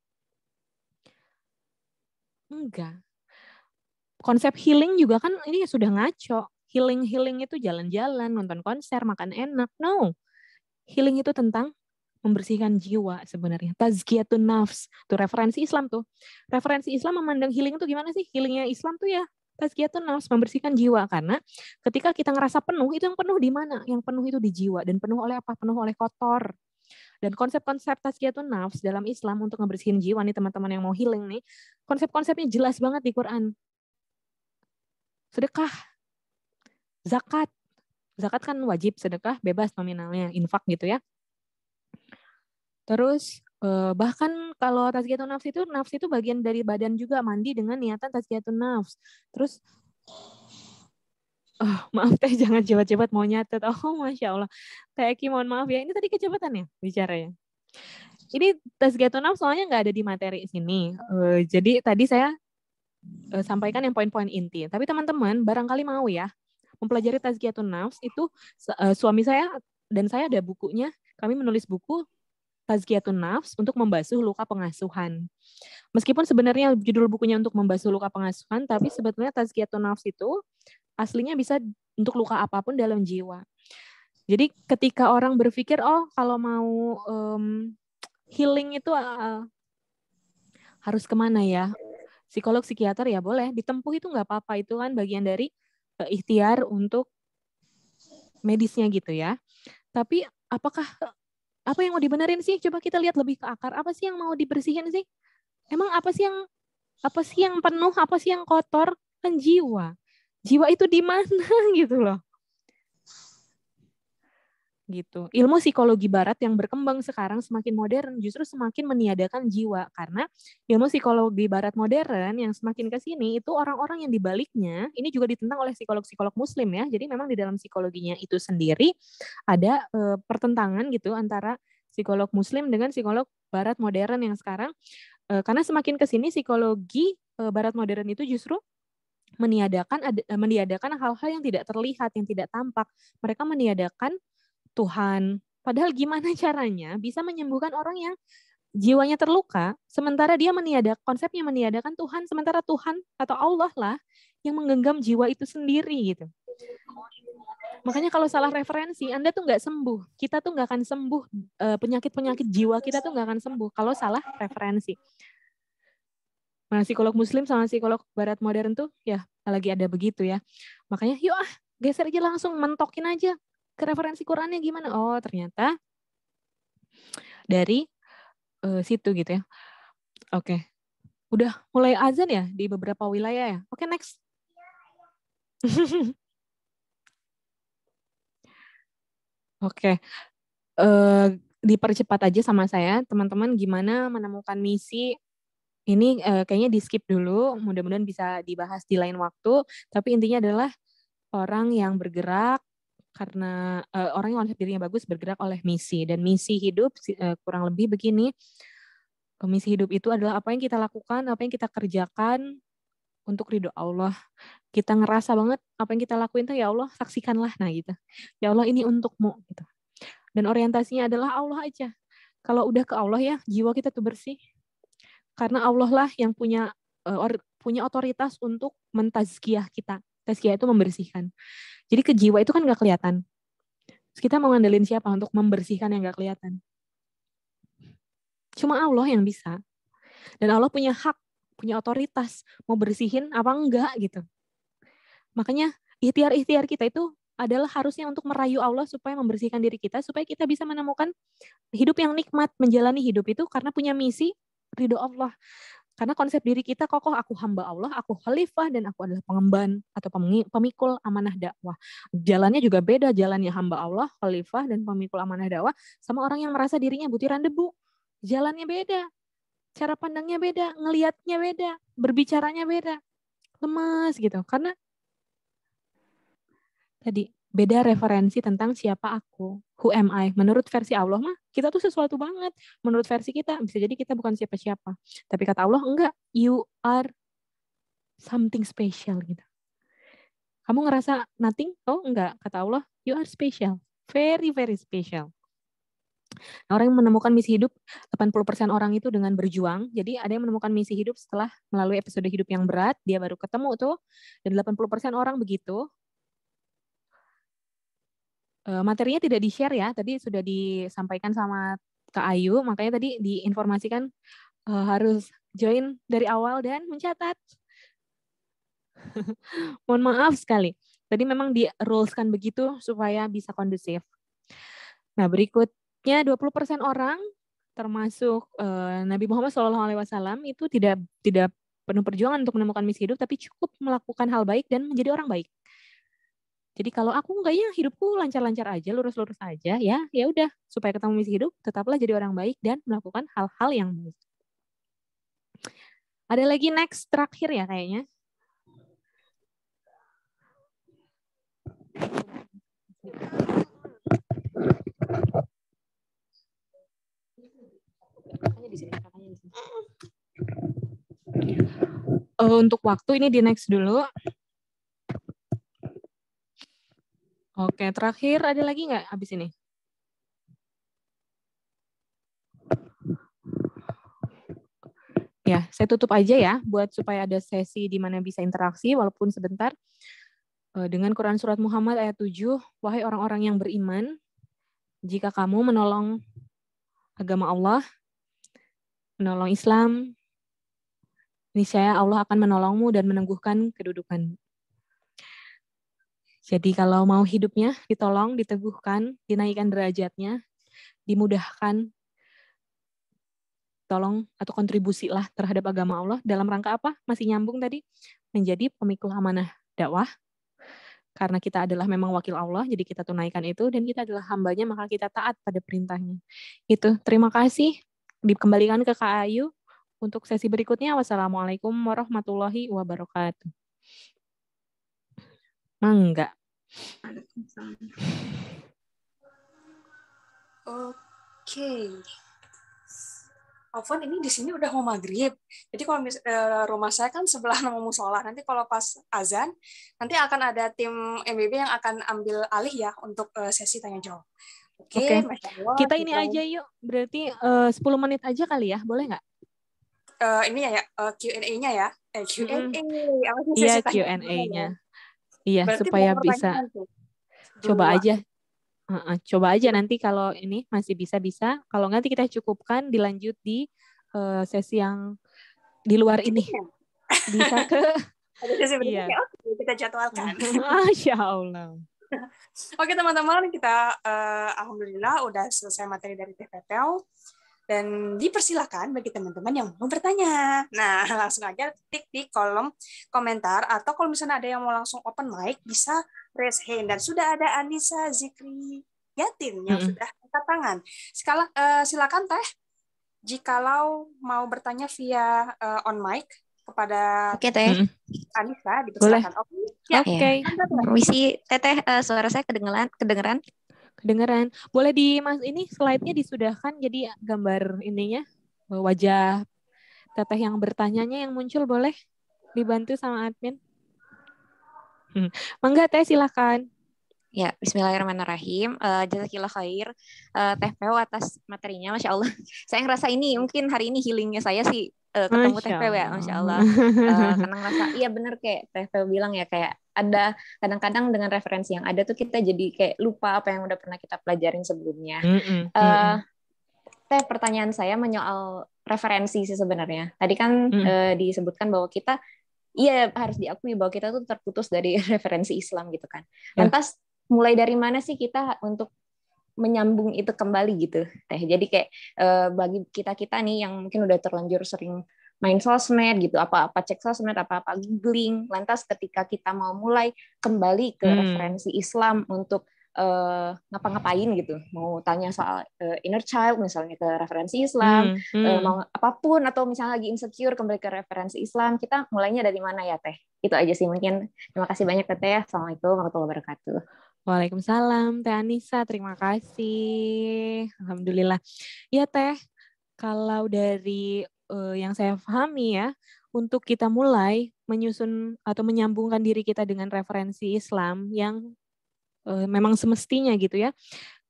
Enggak. Konsep healing juga kan ini sudah ngaco. Healing-healing itu jalan-jalan, nonton konser, makan enak. No. Healing itu tentang membersihkan jiwa sebenarnya. Tazkiyatun nafs. Itu referensi Islam tuh. Referensi Islam memandang healing itu gimana sih? Healingnya Islam tuh ya itu nafs membersihkan jiwa karena ketika kita ngerasa penuh itu yang penuh di mana? Yang penuh itu di jiwa dan penuh oleh apa? Penuh oleh kotor. Dan konsep-konsep itu nafs dalam Islam untuk ngebersihin jiwa nih teman-teman yang mau healing nih, konsep-konsepnya jelas banget di Quran. Sedekah, zakat, zakat kan wajib, sedekah bebas nominalnya, infak gitu ya. Terus uh, bahkan kalau tazkiyatun nafs itu nafs itu bagian dari badan juga mandi dengan niatan tazkiyatun nafs. Terus oh, maaf teh jangan cepat-cepat mau nyatet. Oh masya Allah. Teh Eki mohon maaf ya. Ini tadi kecepatan ya bicara ya Ini tazkiyatun nafs soalnya nggak ada di materi sini. Uh, jadi tadi saya uh, sampaikan yang poin-poin inti. Tapi teman-teman barangkali mau ya mempelajari tazkiyatun nafs itu uh, suami saya dan saya ada bukunya. Kami menulis buku Tazkiyatun Nafs untuk membasuh luka pengasuhan. Meskipun sebenarnya judul bukunya untuk membasuh luka pengasuhan, tapi sebetulnya Tazkiyatun Nafs itu aslinya bisa untuk luka apapun dalam jiwa. Jadi ketika orang berpikir, oh kalau mau um, healing itu uh, harus kemana ya? Psikolog, psikiater ya boleh. Ditempuh itu nggak apa-apa. Itu kan bagian dari uh, ikhtiar untuk medisnya gitu ya. Tapi apakah apa yang mau dibenerin sih? Coba kita lihat lebih ke akar. Apa sih yang mau dibersihin sih? Emang apa sih yang apa sih yang penuh, apa sih yang kotor? Kan jiwa. Jiwa itu di mana gitu loh gitu. Ilmu psikologi barat yang berkembang sekarang semakin modern justru semakin meniadakan jiwa karena ilmu psikologi barat modern yang semakin ke sini itu orang-orang yang dibaliknya ini juga ditentang oleh psikolog-psikolog muslim ya. Jadi memang di dalam psikologinya itu sendiri ada e, pertentangan gitu antara psikolog muslim dengan psikolog barat modern yang sekarang e, karena semakin ke sini psikologi e, barat modern itu justru meniadakan meniadakan hal-hal yang tidak terlihat, yang tidak tampak. Mereka meniadakan Tuhan. Padahal gimana caranya bisa menyembuhkan orang yang jiwanya terluka, sementara dia meniadakan konsepnya meniadakan Tuhan, sementara Tuhan atau Allah lah yang menggenggam jiwa itu sendiri gitu. Makanya kalau salah referensi, Anda tuh nggak sembuh. Kita tuh nggak akan sembuh eh, penyakit-penyakit jiwa kita tuh nggak akan sembuh kalau salah referensi. Nah, psikolog muslim sama psikolog barat modern tuh ya lagi ada begitu ya. Makanya yuk ah geser aja langsung mentokin aja ke referensi Qurannya gimana? Oh, ternyata dari uh, situ gitu ya. Oke. Okay. Udah mulai azan ya di beberapa wilayah ya. Oke, okay, next. Oke. Okay. Uh, eh, dipercepat aja sama saya, teman-teman gimana menemukan misi ini uh, kayaknya di skip dulu, mudah-mudahan bisa dibahas di lain waktu, tapi intinya adalah orang yang bergerak karena uh, orang yang konsep dirinya bagus bergerak oleh misi dan misi hidup uh, kurang lebih begini eh, misi hidup itu adalah apa yang kita lakukan apa yang kita kerjakan untuk ridho Allah kita ngerasa banget apa yang kita lakuin tuh ya Allah saksikanlah nah gitu ya Allah ini untukmu gitu dan orientasinya adalah Allah aja kalau udah ke Allah ya jiwa kita tuh bersih karena Allah lah yang punya uh, punya otoritas untuk mentazkiyah kita Tazkiyah itu membersihkan. Jadi ke jiwa itu kan gak kelihatan. Terus kita mau ngandelin siapa untuk membersihkan yang gak kelihatan? Cuma Allah yang bisa. Dan Allah punya hak, punya otoritas mau bersihin apa enggak gitu. Makanya ikhtiar-ikhtiar kita itu adalah harusnya untuk merayu Allah supaya membersihkan diri kita supaya kita bisa menemukan hidup yang nikmat menjalani hidup itu karena punya misi ridho Allah karena konsep diri kita kokoh, aku hamba Allah, aku khalifah, dan aku adalah pengemban atau pemikul amanah dakwah. Jalannya juga beda, jalannya hamba Allah, khalifah, dan pemikul amanah dakwah sama orang yang merasa dirinya butiran debu. Jalannya beda, cara pandangnya beda, ngelihatnya beda, berbicaranya beda. Lemas gitu, karena tadi beda referensi tentang siapa aku, who am I. Menurut versi Allah mah kita tuh sesuatu banget. Menurut versi kita bisa jadi kita bukan siapa-siapa. Tapi kata Allah enggak, you are something special gitu. Kamu ngerasa nothing? Oh enggak, kata Allah, you are special. Very very special. Nah, orang yang menemukan misi hidup, 80% orang itu dengan berjuang. Jadi ada yang menemukan misi hidup setelah melalui episode hidup yang berat, dia baru ketemu tuh. Dan 80% orang begitu, Eh, materinya tidak di-share ya. Tadi sudah disampaikan sama Kak Ayu, makanya tadi diinformasikan uh, harus join dari awal dan mencatat. Mohon maaf sekali. Tadi memang di kan begitu supaya bisa kondusif. Nah, berikutnya 20% orang termasuk uh, Nabi Muhammad SAW itu tidak tidak penuh perjuangan untuk menemukan misi hidup, tapi cukup melakukan hal baik dan menjadi orang baik. Jadi kalau aku enggaknya hidupku lancar-lancar aja, lurus-lurus aja ya, ya udah supaya ketemu misi hidup, tetaplah jadi orang baik dan melakukan hal-hal yang baik. Ada lagi next terakhir ya kayaknya. Uh, untuk waktu ini di next dulu. Oke, terakhir ada lagi nggak habis ini? Ya, saya tutup aja ya, buat supaya ada sesi di mana bisa interaksi, walaupun sebentar. Eh, dengan Quran Surat Muhammad ayat 7, Wahai orang-orang yang beriman, jika kamu menolong agama Allah, menolong Islam, niscaya Allah akan menolongmu dan meneguhkan kedudukan jadi kalau mau hidupnya ditolong, diteguhkan, dinaikkan derajatnya, dimudahkan, tolong atau kontribusilah terhadap agama Allah dalam rangka apa? Masih nyambung tadi menjadi pemikul amanah dakwah karena kita adalah memang wakil Allah, jadi kita tunaikan itu dan kita adalah hambanya maka kita taat pada perintahnya. Itu. Terima kasih. Dikembalikan ke Kak Ayu untuk sesi berikutnya. Wassalamualaikum warahmatullahi wabarakatuh. Mangga. Ah, Oke. Okay. Alfon ini di sini udah mau maghrib. Jadi kalau mis eh, rumah saya kan sebelah nama musola. Nanti kalau pas azan, nanti akan ada tim MBB yang akan ambil alih ya untuk eh, sesi tanya jawab. Oke, okay, okay. kita gitu. ini kita... aja yuk. Berarti eh, uh, 10 menit aja kali ya, boleh nggak? Uh, ini ya, uh, Q&A-nya ya. Eh, Q&A. Iya, hmm. Q&A-nya. Iya, Berarti supaya bisa tuh. coba Dua. aja. Uh, uh, coba aja nanti kalau ini masih bisa-bisa, kalau nanti kita cukupkan dilanjut di uh, sesi yang di luar ini. Bisa ke Ada sesi berikutnya. Iya. Oke, kita jadwalkan. Masya ah, Allah. Oke teman-teman, kita uh, alhamdulillah udah selesai materi dari TPTL dan dipersilakan bagi teman-teman yang mau bertanya. Nah, langsung aja klik di kolom komentar atau kalau misalnya ada yang mau langsung open mic bisa raise hand dan sudah ada Anissa Zikri Yatin yang -hmm. sudah angkat tangan. Sekala, uh, silakan Teh jikalau mau bertanya via uh, on mic kepada Teh. Anissa dipersilakan. Oke. Ya, Oke. Okay. Okay. Teteh uh, suara saya kedengeran kedengeran? Kedengeran. Boleh di mas ini slide-nya disudahkan jadi gambar ininya eh, wajah teteh yang bertanyanya yang muncul boleh dibantu sama admin. Hmm. Mangga teh silakan. Ya, bismillahirrahmanirrahim. Uh, eh, jazakillah khair. Uh, Teh Peo atas materinya, Masya Allah. saya ngerasa ini, mungkin hari ini healingnya saya sih uh, ketemu Teh Peo ya, Masya Allah. Uh, karena ngerasa, iya bener kayak Teh Peo bilang ya, kayak ada kadang-kadang dengan referensi yang ada tuh kita jadi kayak lupa apa yang udah pernah kita pelajarin sebelumnya. Mm -mm, uh, Teh pertanyaan saya menyoal referensi sih sebenarnya. Tadi kan mm. uh, disebutkan bahwa kita iya harus diakui bahwa kita tuh terputus dari referensi Islam gitu kan. Yeah. Lantas mulai dari mana sih kita untuk menyambung itu kembali gitu teh jadi kayak uh, bagi kita kita nih yang mungkin udah terlanjur sering main sosmed gitu, apa-apa cek sosmed, apa-apa googling. Lantas ketika kita mau mulai kembali ke hmm. referensi Islam untuk uh, ngapa-ngapain gitu, mau tanya soal uh, inner child misalnya ke referensi Islam, hmm. Hmm. Uh, mau apapun atau misalnya lagi insecure kembali ke referensi Islam, kita mulainya dari mana ya Teh? Itu aja sih mungkin. Terima kasih banyak ya, Teh. Assalamualaikum warahmatullahi wabarakatuh. Waalaikumsalam, Teh Anissa. Terima kasih. Alhamdulillah. Ya, Teh, kalau dari uh, yang saya pahami ya, untuk kita mulai menyusun atau menyambungkan diri kita dengan referensi Islam yang uh, memang semestinya gitu ya,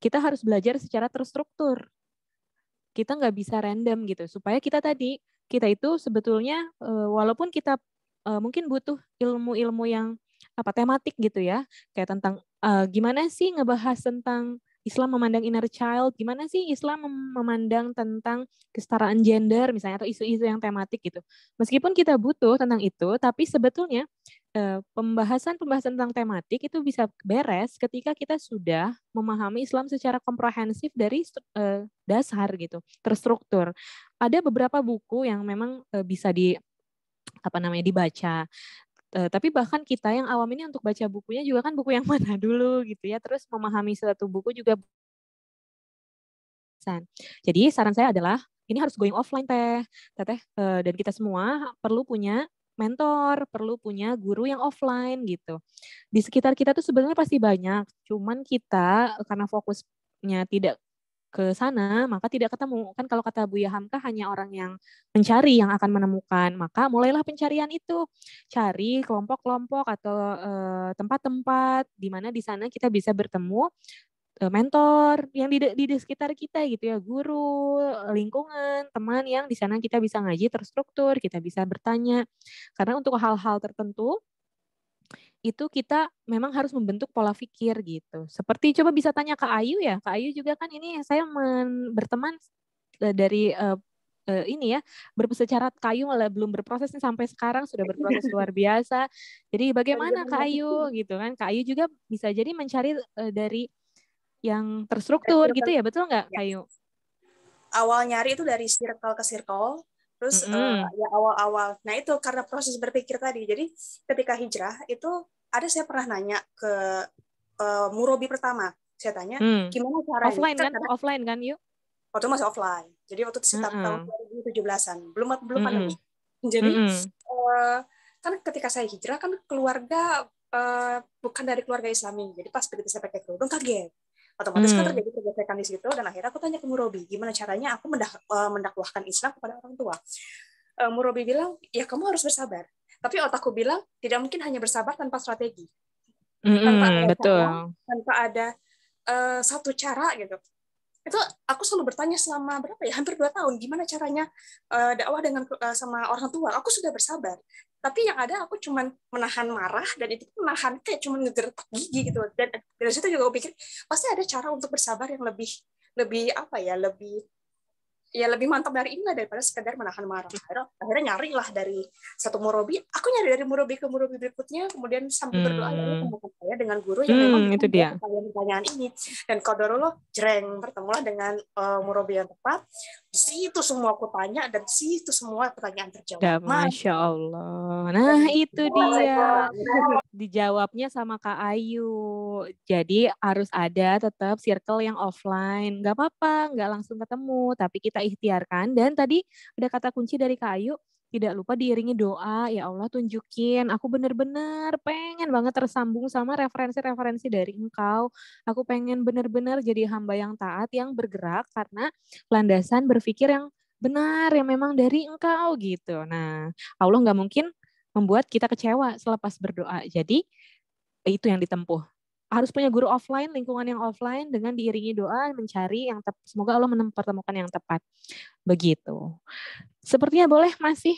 kita harus belajar secara terstruktur. Kita nggak bisa random gitu, supaya kita tadi kita itu sebetulnya uh, walaupun kita uh, mungkin butuh ilmu-ilmu yang apa tematik gitu ya, kayak tentang uh, gimana sih ngebahas tentang Islam memandang inner child, gimana sih Islam memandang tentang kesetaraan gender misalnya atau isu-isu yang tematik gitu. Meskipun kita butuh tentang itu, tapi sebetulnya eh, pembahasan-pembahasan tentang tematik itu bisa beres ketika kita sudah memahami Islam secara komprehensif dari eh, dasar gitu, terstruktur. Ada beberapa buku yang memang eh, bisa di apa namanya dibaca Uh, tapi bahkan kita yang awam ini untuk baca bukunya juga kan buku yang mana dulu gitu ya. Terus memahami suatu buku juga jadi saran saya adalah ini harus going offline teh, teteh uh, eh, dan kita semua perlu punya mentor, perlu punya guru yang offline gitu. Di sekitar kita tuh sebenarnya pasti banyak, cuman kita eh, karena fokusnya tidak ke sana, maka tidak ketemu. Kan kalau kata Buya Hamka hanya orang yang mencari yang akan menemukan. Maka mulailah pencarian itu. Cari kelompok-kelompok atau eh, tempat-tempat di mana di sana kita bisa bertemu eh, mentor yang di, di, di sekitar kita gitu ya, guru, lingkungan, teman yang di sana kita bisa ngaji terstruktur, kita bisa bertanya. Karena untuk hal-hal tertentu itu kita memang harus membentuk pola pikir gitu. Seperti coba bisa tanya ke Ayu ya, ke Ayu juga kan ini saya men, berteman e, dari uh, uh, ini ya bersecara kayu malah belum berproses sampai sekarang sudah berproses luar biasa. Jadi bagaimana ke Ayu gitu kan? Kak Ayu juga bisa jadi mencari uh, dari yang terstruktur gitu ya betul nggak ya. Kak Ayu? Awal nyari itu dari circle ke circle, terus mm -hmm. uh, ya awal-awal nah itu karena proses berpikir tadi jadi ketika hijrah itu ada saya pernah nanya ke uh, eh, murabi pertama saya tanya mm. gimana cara kan offline kan, Karena, offline kan yuk waktu masih offline jadi waktu itu sekitar mm -hmm. tahun 2017an belum belum mm -hmm. pandemi jadi mm -hmm. uh, kan ketika saya hijrah kan keluarga uh, bukan dari keluarga Islami jadi pas begitu saya pakai kerudung kaget otomatis kan hmm. kan terjadi pergesekan di situ dan akhirnya aku tanya ke Murobi gimana caranya aku mendak eh, mendakwahkan Islam kepada orang tua uh, eh, Murabi bilang ya kamu harus bersabar tapi otakku bilang tidak mungkin hanya bersabar tanpa strategi mm -hmm, tanpa ada betul cara, tanpa ada uh, satu cara gitu itu aku selalu bertanya selama berapa ya hampir dua tahun gimana caranya uh, dakwah dengan uh, sama orang tua aku sudah bersabar tapi yang ada aku cuman menahan marah dan itu menahan kayak cuman ngegeret gigi gitu dan dari situ juga aku pikir pasti ada cara untuk bersabar yang lebih lebih apa ya lebih ya lebih mantap dari ini daripada sekedar menahan marah akhirnya, akhirnya nyari lah dari satu Murobi aku nyari dari Murobi ke Murobi berikutnya kemudian sambil berdoa ya saya dengan guru yang hmm, memang itu dia pertanyaan-pertanyaan ini dan lo jreng bertemulah dengan uh, murobi yang tepat si itu semua aku tanya dan si itu semua pertanyaan terjawab Dan, nah, masya allah nah, nah gitu. itu nah, dia gitu. dijawabnya sama kak Ayu jadi harus ada tetap circle yang offline Gak apa-apa gak langsung ketemu tapi kita kita ikhtiarkan. Dan tadi ada kata kunci dari Kak Ayu, tidak lupa diiringi doa, ya Allah tunjukin, aku bener-bener pengen banget tersambung sama referensi-referensi dari engkau. Aku pengen bener-bener jadi hamba yang taat, yang bergerak, karena landasan berpikir yang benar, yang memang dari engkau gitu. Nah, Allah nggak mungkin membuat kita kecewa selepas berdoa. Jadi, itu yang ditempuh harus punya guru offline, lingkungan yang offline dengan diiringi doa, mencari yang tepat. Semoga Allah menemukan yang tepat. Begitu. Sepertinya boleh masih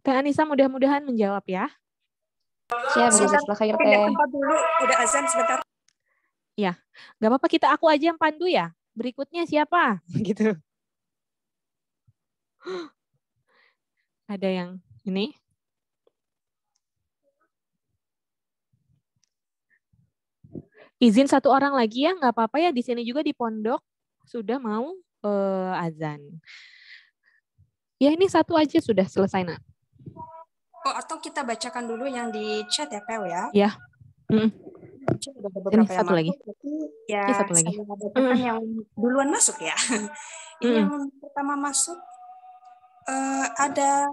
Teh Anissa mudah-mudahan menjawab ya. Siap, Jazakallah khair Teh. dulu, udah azan sebentar. Ya, nggak apa-apa kita aku aja yang pandu ya. Berikutnya siapa? Gitu. Ada yang ini? izin satu orang lagi ya, nggak apa-apa ya di sini juga di pondok sudah mau uh, azan. Ya ini satu aja sudah selesai nak. Oh atau kita bacakan dulu yang di chat ya Pew ya? Ya. hmm. ini satu lagi. ya, ini satu lagi. hmm. yang duluan masuk ya. ini yang pertama masuk uh, ada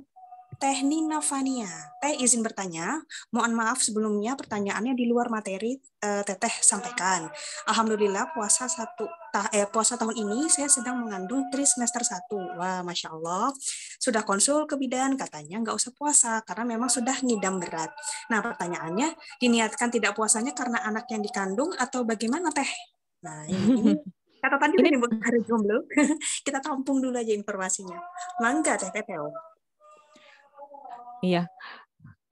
Teh Nina Fania. Teh izin bertanya, mohon maaf sebelumnya pertanyaannya di luar materi eh, Teteh sampaikan. Alhamdulillah puasa satu ta, eh, puasa tahun ini saya sedang mengandung tri semester 1. Wah, Masya Allah. Sudah konsul ke bidan, katanya nggak usah puasa karena memang sudah ngidam berat. Nah pertanyaannya, diniatkan tidak puasanya karena anak yang dikandung atau bagaimana Teh? Nah ini tadi ini buat hari jomblo. Kita tampung dulu aja informasinya. Mangga Teh teteh. Iya.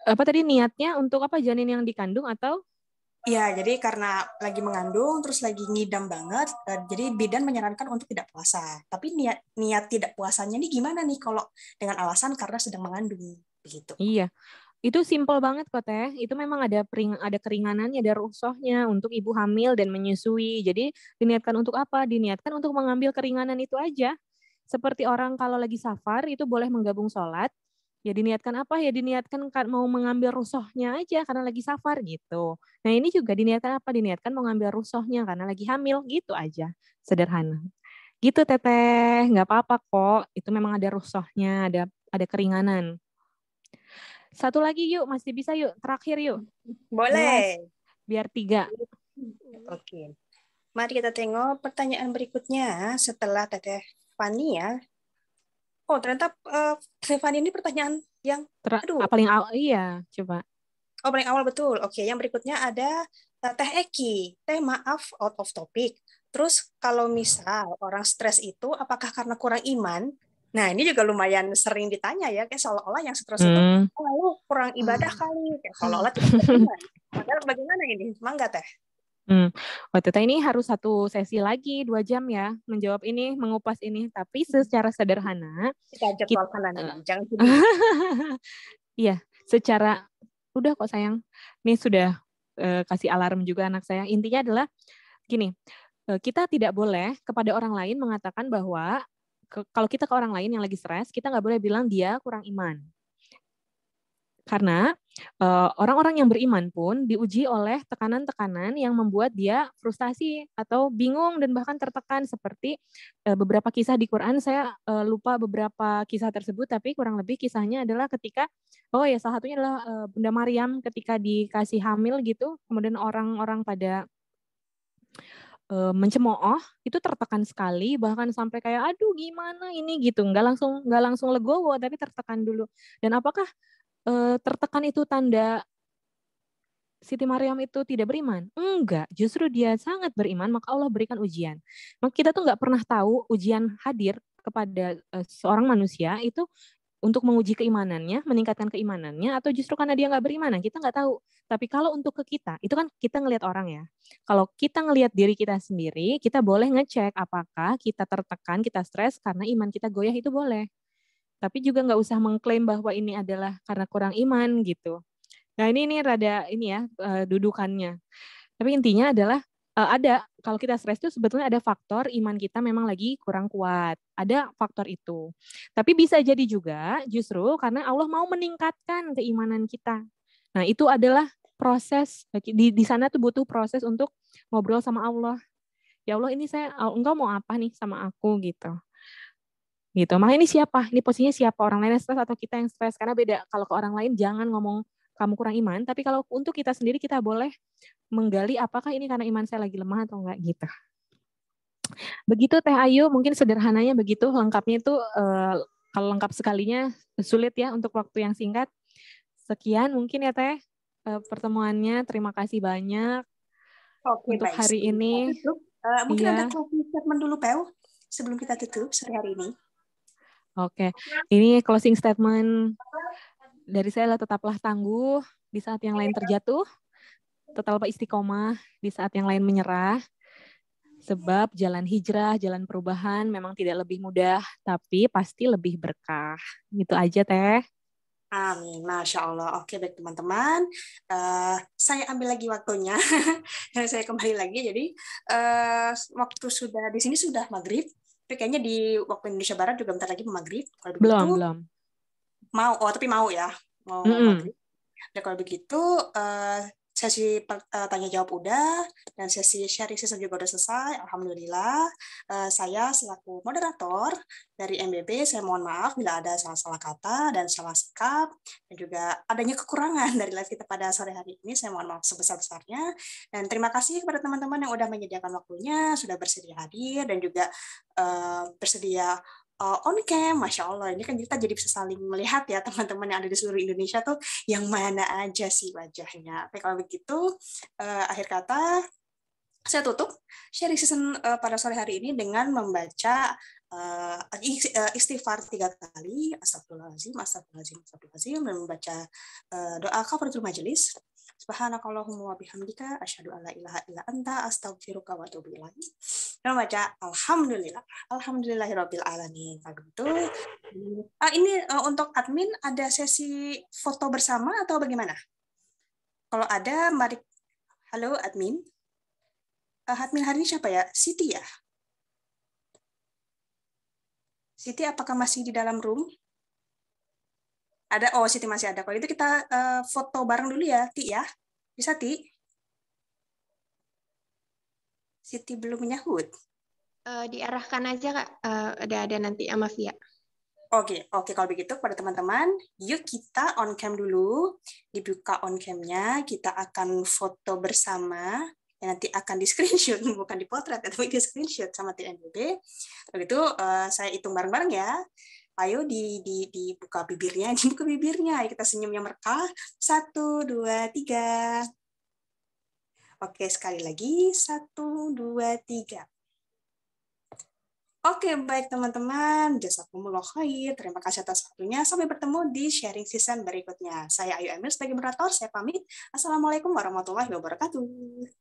Apa tadi niatnya untuk apa janin yang dikandung atau? Iya, jadi karena lagi mengandung, terus lagi ngidam banget, eh, jadi bidan menyarankan untuk tidak puasa. Tapi niat niat tidak puasanya ini gimana nih kalau dengan alasan karena sedang mengandung, begitu? Iya, itu simpel banget kok teh. Itu memang ada pering, ada keringanannya, ada rusuhnya untuk ibu hamil dan menyusui. Jadi diniatkan untuk apa? Diniatkan untuk mengambil keringanan itu aja. Seperti orang kalau lagi safar itu boleh menggabung sholat, ya diniatkan apa ya diniatkan mau mengambil rusohnya aja karena lagi safar gitu. Nah ini juga diniatkan apa diniatkan mau ngambil rusohnya karena lagi hamil gitu aja sederhana. Gitu teteh nggak apa-apa kok itu memang ada rusohnya ada ada keringanan. Satu lagi yuk masih bisa yuk terakhir yuk. Boleh. biar tiga. Oke. Mari kita tengok pertanyaan berikutnya setelah teteh Fani ya Oh, ternyata uh, eh, Stefan ini pertanyaan yang Ter aduh. Ah, paling awal iya, coba. Oh, paling awal betul. Oke, yang berikutnya ada uh, Teh Eki. Teh maaf out of topic. Terus kalau misal orang stres itu apakah karena kurang iman? Nah, ini juga lumayan sering ditanya ya, kayak seolah-olah yang stres itu hmm. oh, kurang ibadah hmm. kali, kayak hmm. seolah-olah tidak iman. Padahal bagaimana ini? Mangga Teh. Hmm. Wah, Teta ini harus satu sesi lagi dua jam ya menjawab ini, mengupas ini. Tapi hmm. secara sederhana kita jadwalkan nanti. Eh. Jangan Iya, secara udah kok sayang. Nih sudah uh, kasih alarm juga anak saya. Intinya adalah gini, uh, kita tidak boleh kepada orang lain mengatakan bahwa ke, kalau kita ke orang lain yang lagi stres, kita nggak boleh bilang dia kurang iman. Karena Eh, orang-orang yang beriman pun diuji oleh tekanan-tekanan yang membuat dia frustasi atau bingung dan bahkan tertekan seperti eh, beberapa kisah di Quran saya eh, lupa beberapa kisah tersebut tapi kurang lebih kisahnya adalah ketika oh ya salah satunya adalah Bunda Maryam ketika dikasih hamil gitu kemudian orang-orang pada mencemooh itu tertekan sekali bahkan sampai kayak aduh gimana ini gitu nggak langsung nggak langsung legowo tapi tertekan dulu dan apakah eh, tertekan itu tanda Siti Maryam itu tidak beriman? Enggak, justru dia sangat beriman, maka Allah berikan ujian. Maka kita tuh nggak pernah tahu ujian hadir kepada uh, seorang manusia itu untuk menguji keimanannya, meningkatkan keimanannya, atau justru karena dia nggak beriman, nah, kita nggak tahu. Tapi kalau untuk ke kita, itu kan kita ngelihat orang ya. Kalau kita ngelihat diri kita sendiri, kita boleh ngecek apakah kita tertekan, kita stres karena iman kita goyah itu boleh tapi juga nggak usah mengklaim bahwa ini adalah karena kurang iman gitu. Nah ini ini rada ini ya eh, dudukannya. Tapi intinya adalah eh, ada kalau kita stres itu sebetulnya ada faktor iman kita memang lagi kurang kuat. Ada faktor itu. Tapi bisa jadi juga justru karena Allah mau meningkatkan keimanan kita. Nah itu adalah proses di di sana tuh butuh proses untuk ngobrol sama Allah. Ya Allah ini saya eh, engkau mau apa nih sama aku gitu gitu. makanya ini siapa? Ini posisinya siapa? Orang lain yang stres atau kita yang stres? Karena beda. Kalau ke orang lain jangan ngomong kamu kurang iman, tapi kalau untuk kita sendiri kita boleh menggali apakah ini karena iman saya lagi lemah atau enggak gitu. Begitu Teh Ayu, mungkin sederhananya begitu, lengkapnya itu eh, kalau lengkap sekalinya sulit ya untuk waktu yang singkat. Sekian mungkin ya Teh eh, pertemuannya. Terima kasih banyak. Oke, untuk hari ini. Uh, mungkin iya. ada closing statement dulu, Pel, sebelum kita tutup sore hari ini. Oke, ini closing statement dari saya lah tetaplah tangguh di saat yang lain terjatuh, tetaplah istiqomah di saat yang lain menyerah. Sebab jalan hijrah, jalan perubahan memang tidak lebih mudah, tapi pasti lebih berkah. Gitu aja, Teh. Amin, masya Allah. Oke, baik teman-teman. Uh, saya ambil lagi waktunya, saya kembali lagi. Jadi uh, waktu sudah di sini sudah maghrib. Tapi kayaknya di waktu Indonesia Barat juga bentar lagi maghrib. Kalau begitu, belum, belum. Mau, oh tapi mau ya. Mau mm -hmm. maghrib. ya kalau begitu, uh, sesi eh, tanya jawab udah dan sesi sharing sistem juga udah selesai. Alhamdulillah. Eh, saya selaku moderator dari MBB, saya mohon maaf bila ada salah-salah kata dan salah sikap dan juga adanya kekurangan dari live kita pada sore hari ini. Saya mohon maaf sebesar-besarnya dan terima kasih kepada teman-teman yang udah menyediakan waktunya, sudah bersedia hadir dan juga eh, bersedia uh, on cam, masya Allah ini kan kita jadi bisa saling melihat ya teman-teman yang ada di seluruh Indonesia tuh yang mana aja sih wajahnya. Oke kalau begitu uh, akhir kata saya tutup sharing season uh, pada sore hari ini dengan membaca uh, istighfar tiga kali, astagfirullahaladzim, astagfirullahaladzim, astagfirullahaladzim, dan membaca uh, doa kafaratul majelis. Subhanakallahumma wa bihamdika asyhadu alla ilaha illa anta astaghfiruka wa atubu ilaik. Dan baca alhamdulillah. Alhamdulillahirabbil alamin. Begitu. Ah, ini uh, untuk admin ada sesi foto bersama atau bagaimana? Kalau ada mari Halo admin. Uh, admin hari ini siapa ya? Siti ya? Siti apakah masih di dalam room? Ada oh Siti masih ada. Kalau itu kita uh, foto bareng dulu ya, Ti ya. Bisa Ti? Siti belum menyahut. Uh, diarahkan aja Kak, uh, ada ada nanti sama Via. Oke, okay, oke okay. kalau begitu kepada teman-teman, yuk kita on cam dulu. Dibuka on camnya, kita akan foto bersama. Ya, nanti akan di screenshot, bukan di potret, tapi di screenshot sama TNBB. Kalau gitu uh, saya hitung bareng-bareng ya ayo di, di, dibuka bibirnya, dibuka bibirnya. Ayo kita senyum yang mereka. Satu, dua, tiga. Oke, sekali lagi. Satu, dua, tiga. Oke, baik teman-teman. kumulo khair. Terima kasih atas waktunya. Sampai bertemu di sharing season berikutnya. Saya Ayu Emil sebagai moderator. Saya pamit. Assalamualaikum warahmatullahi wabarakatuh.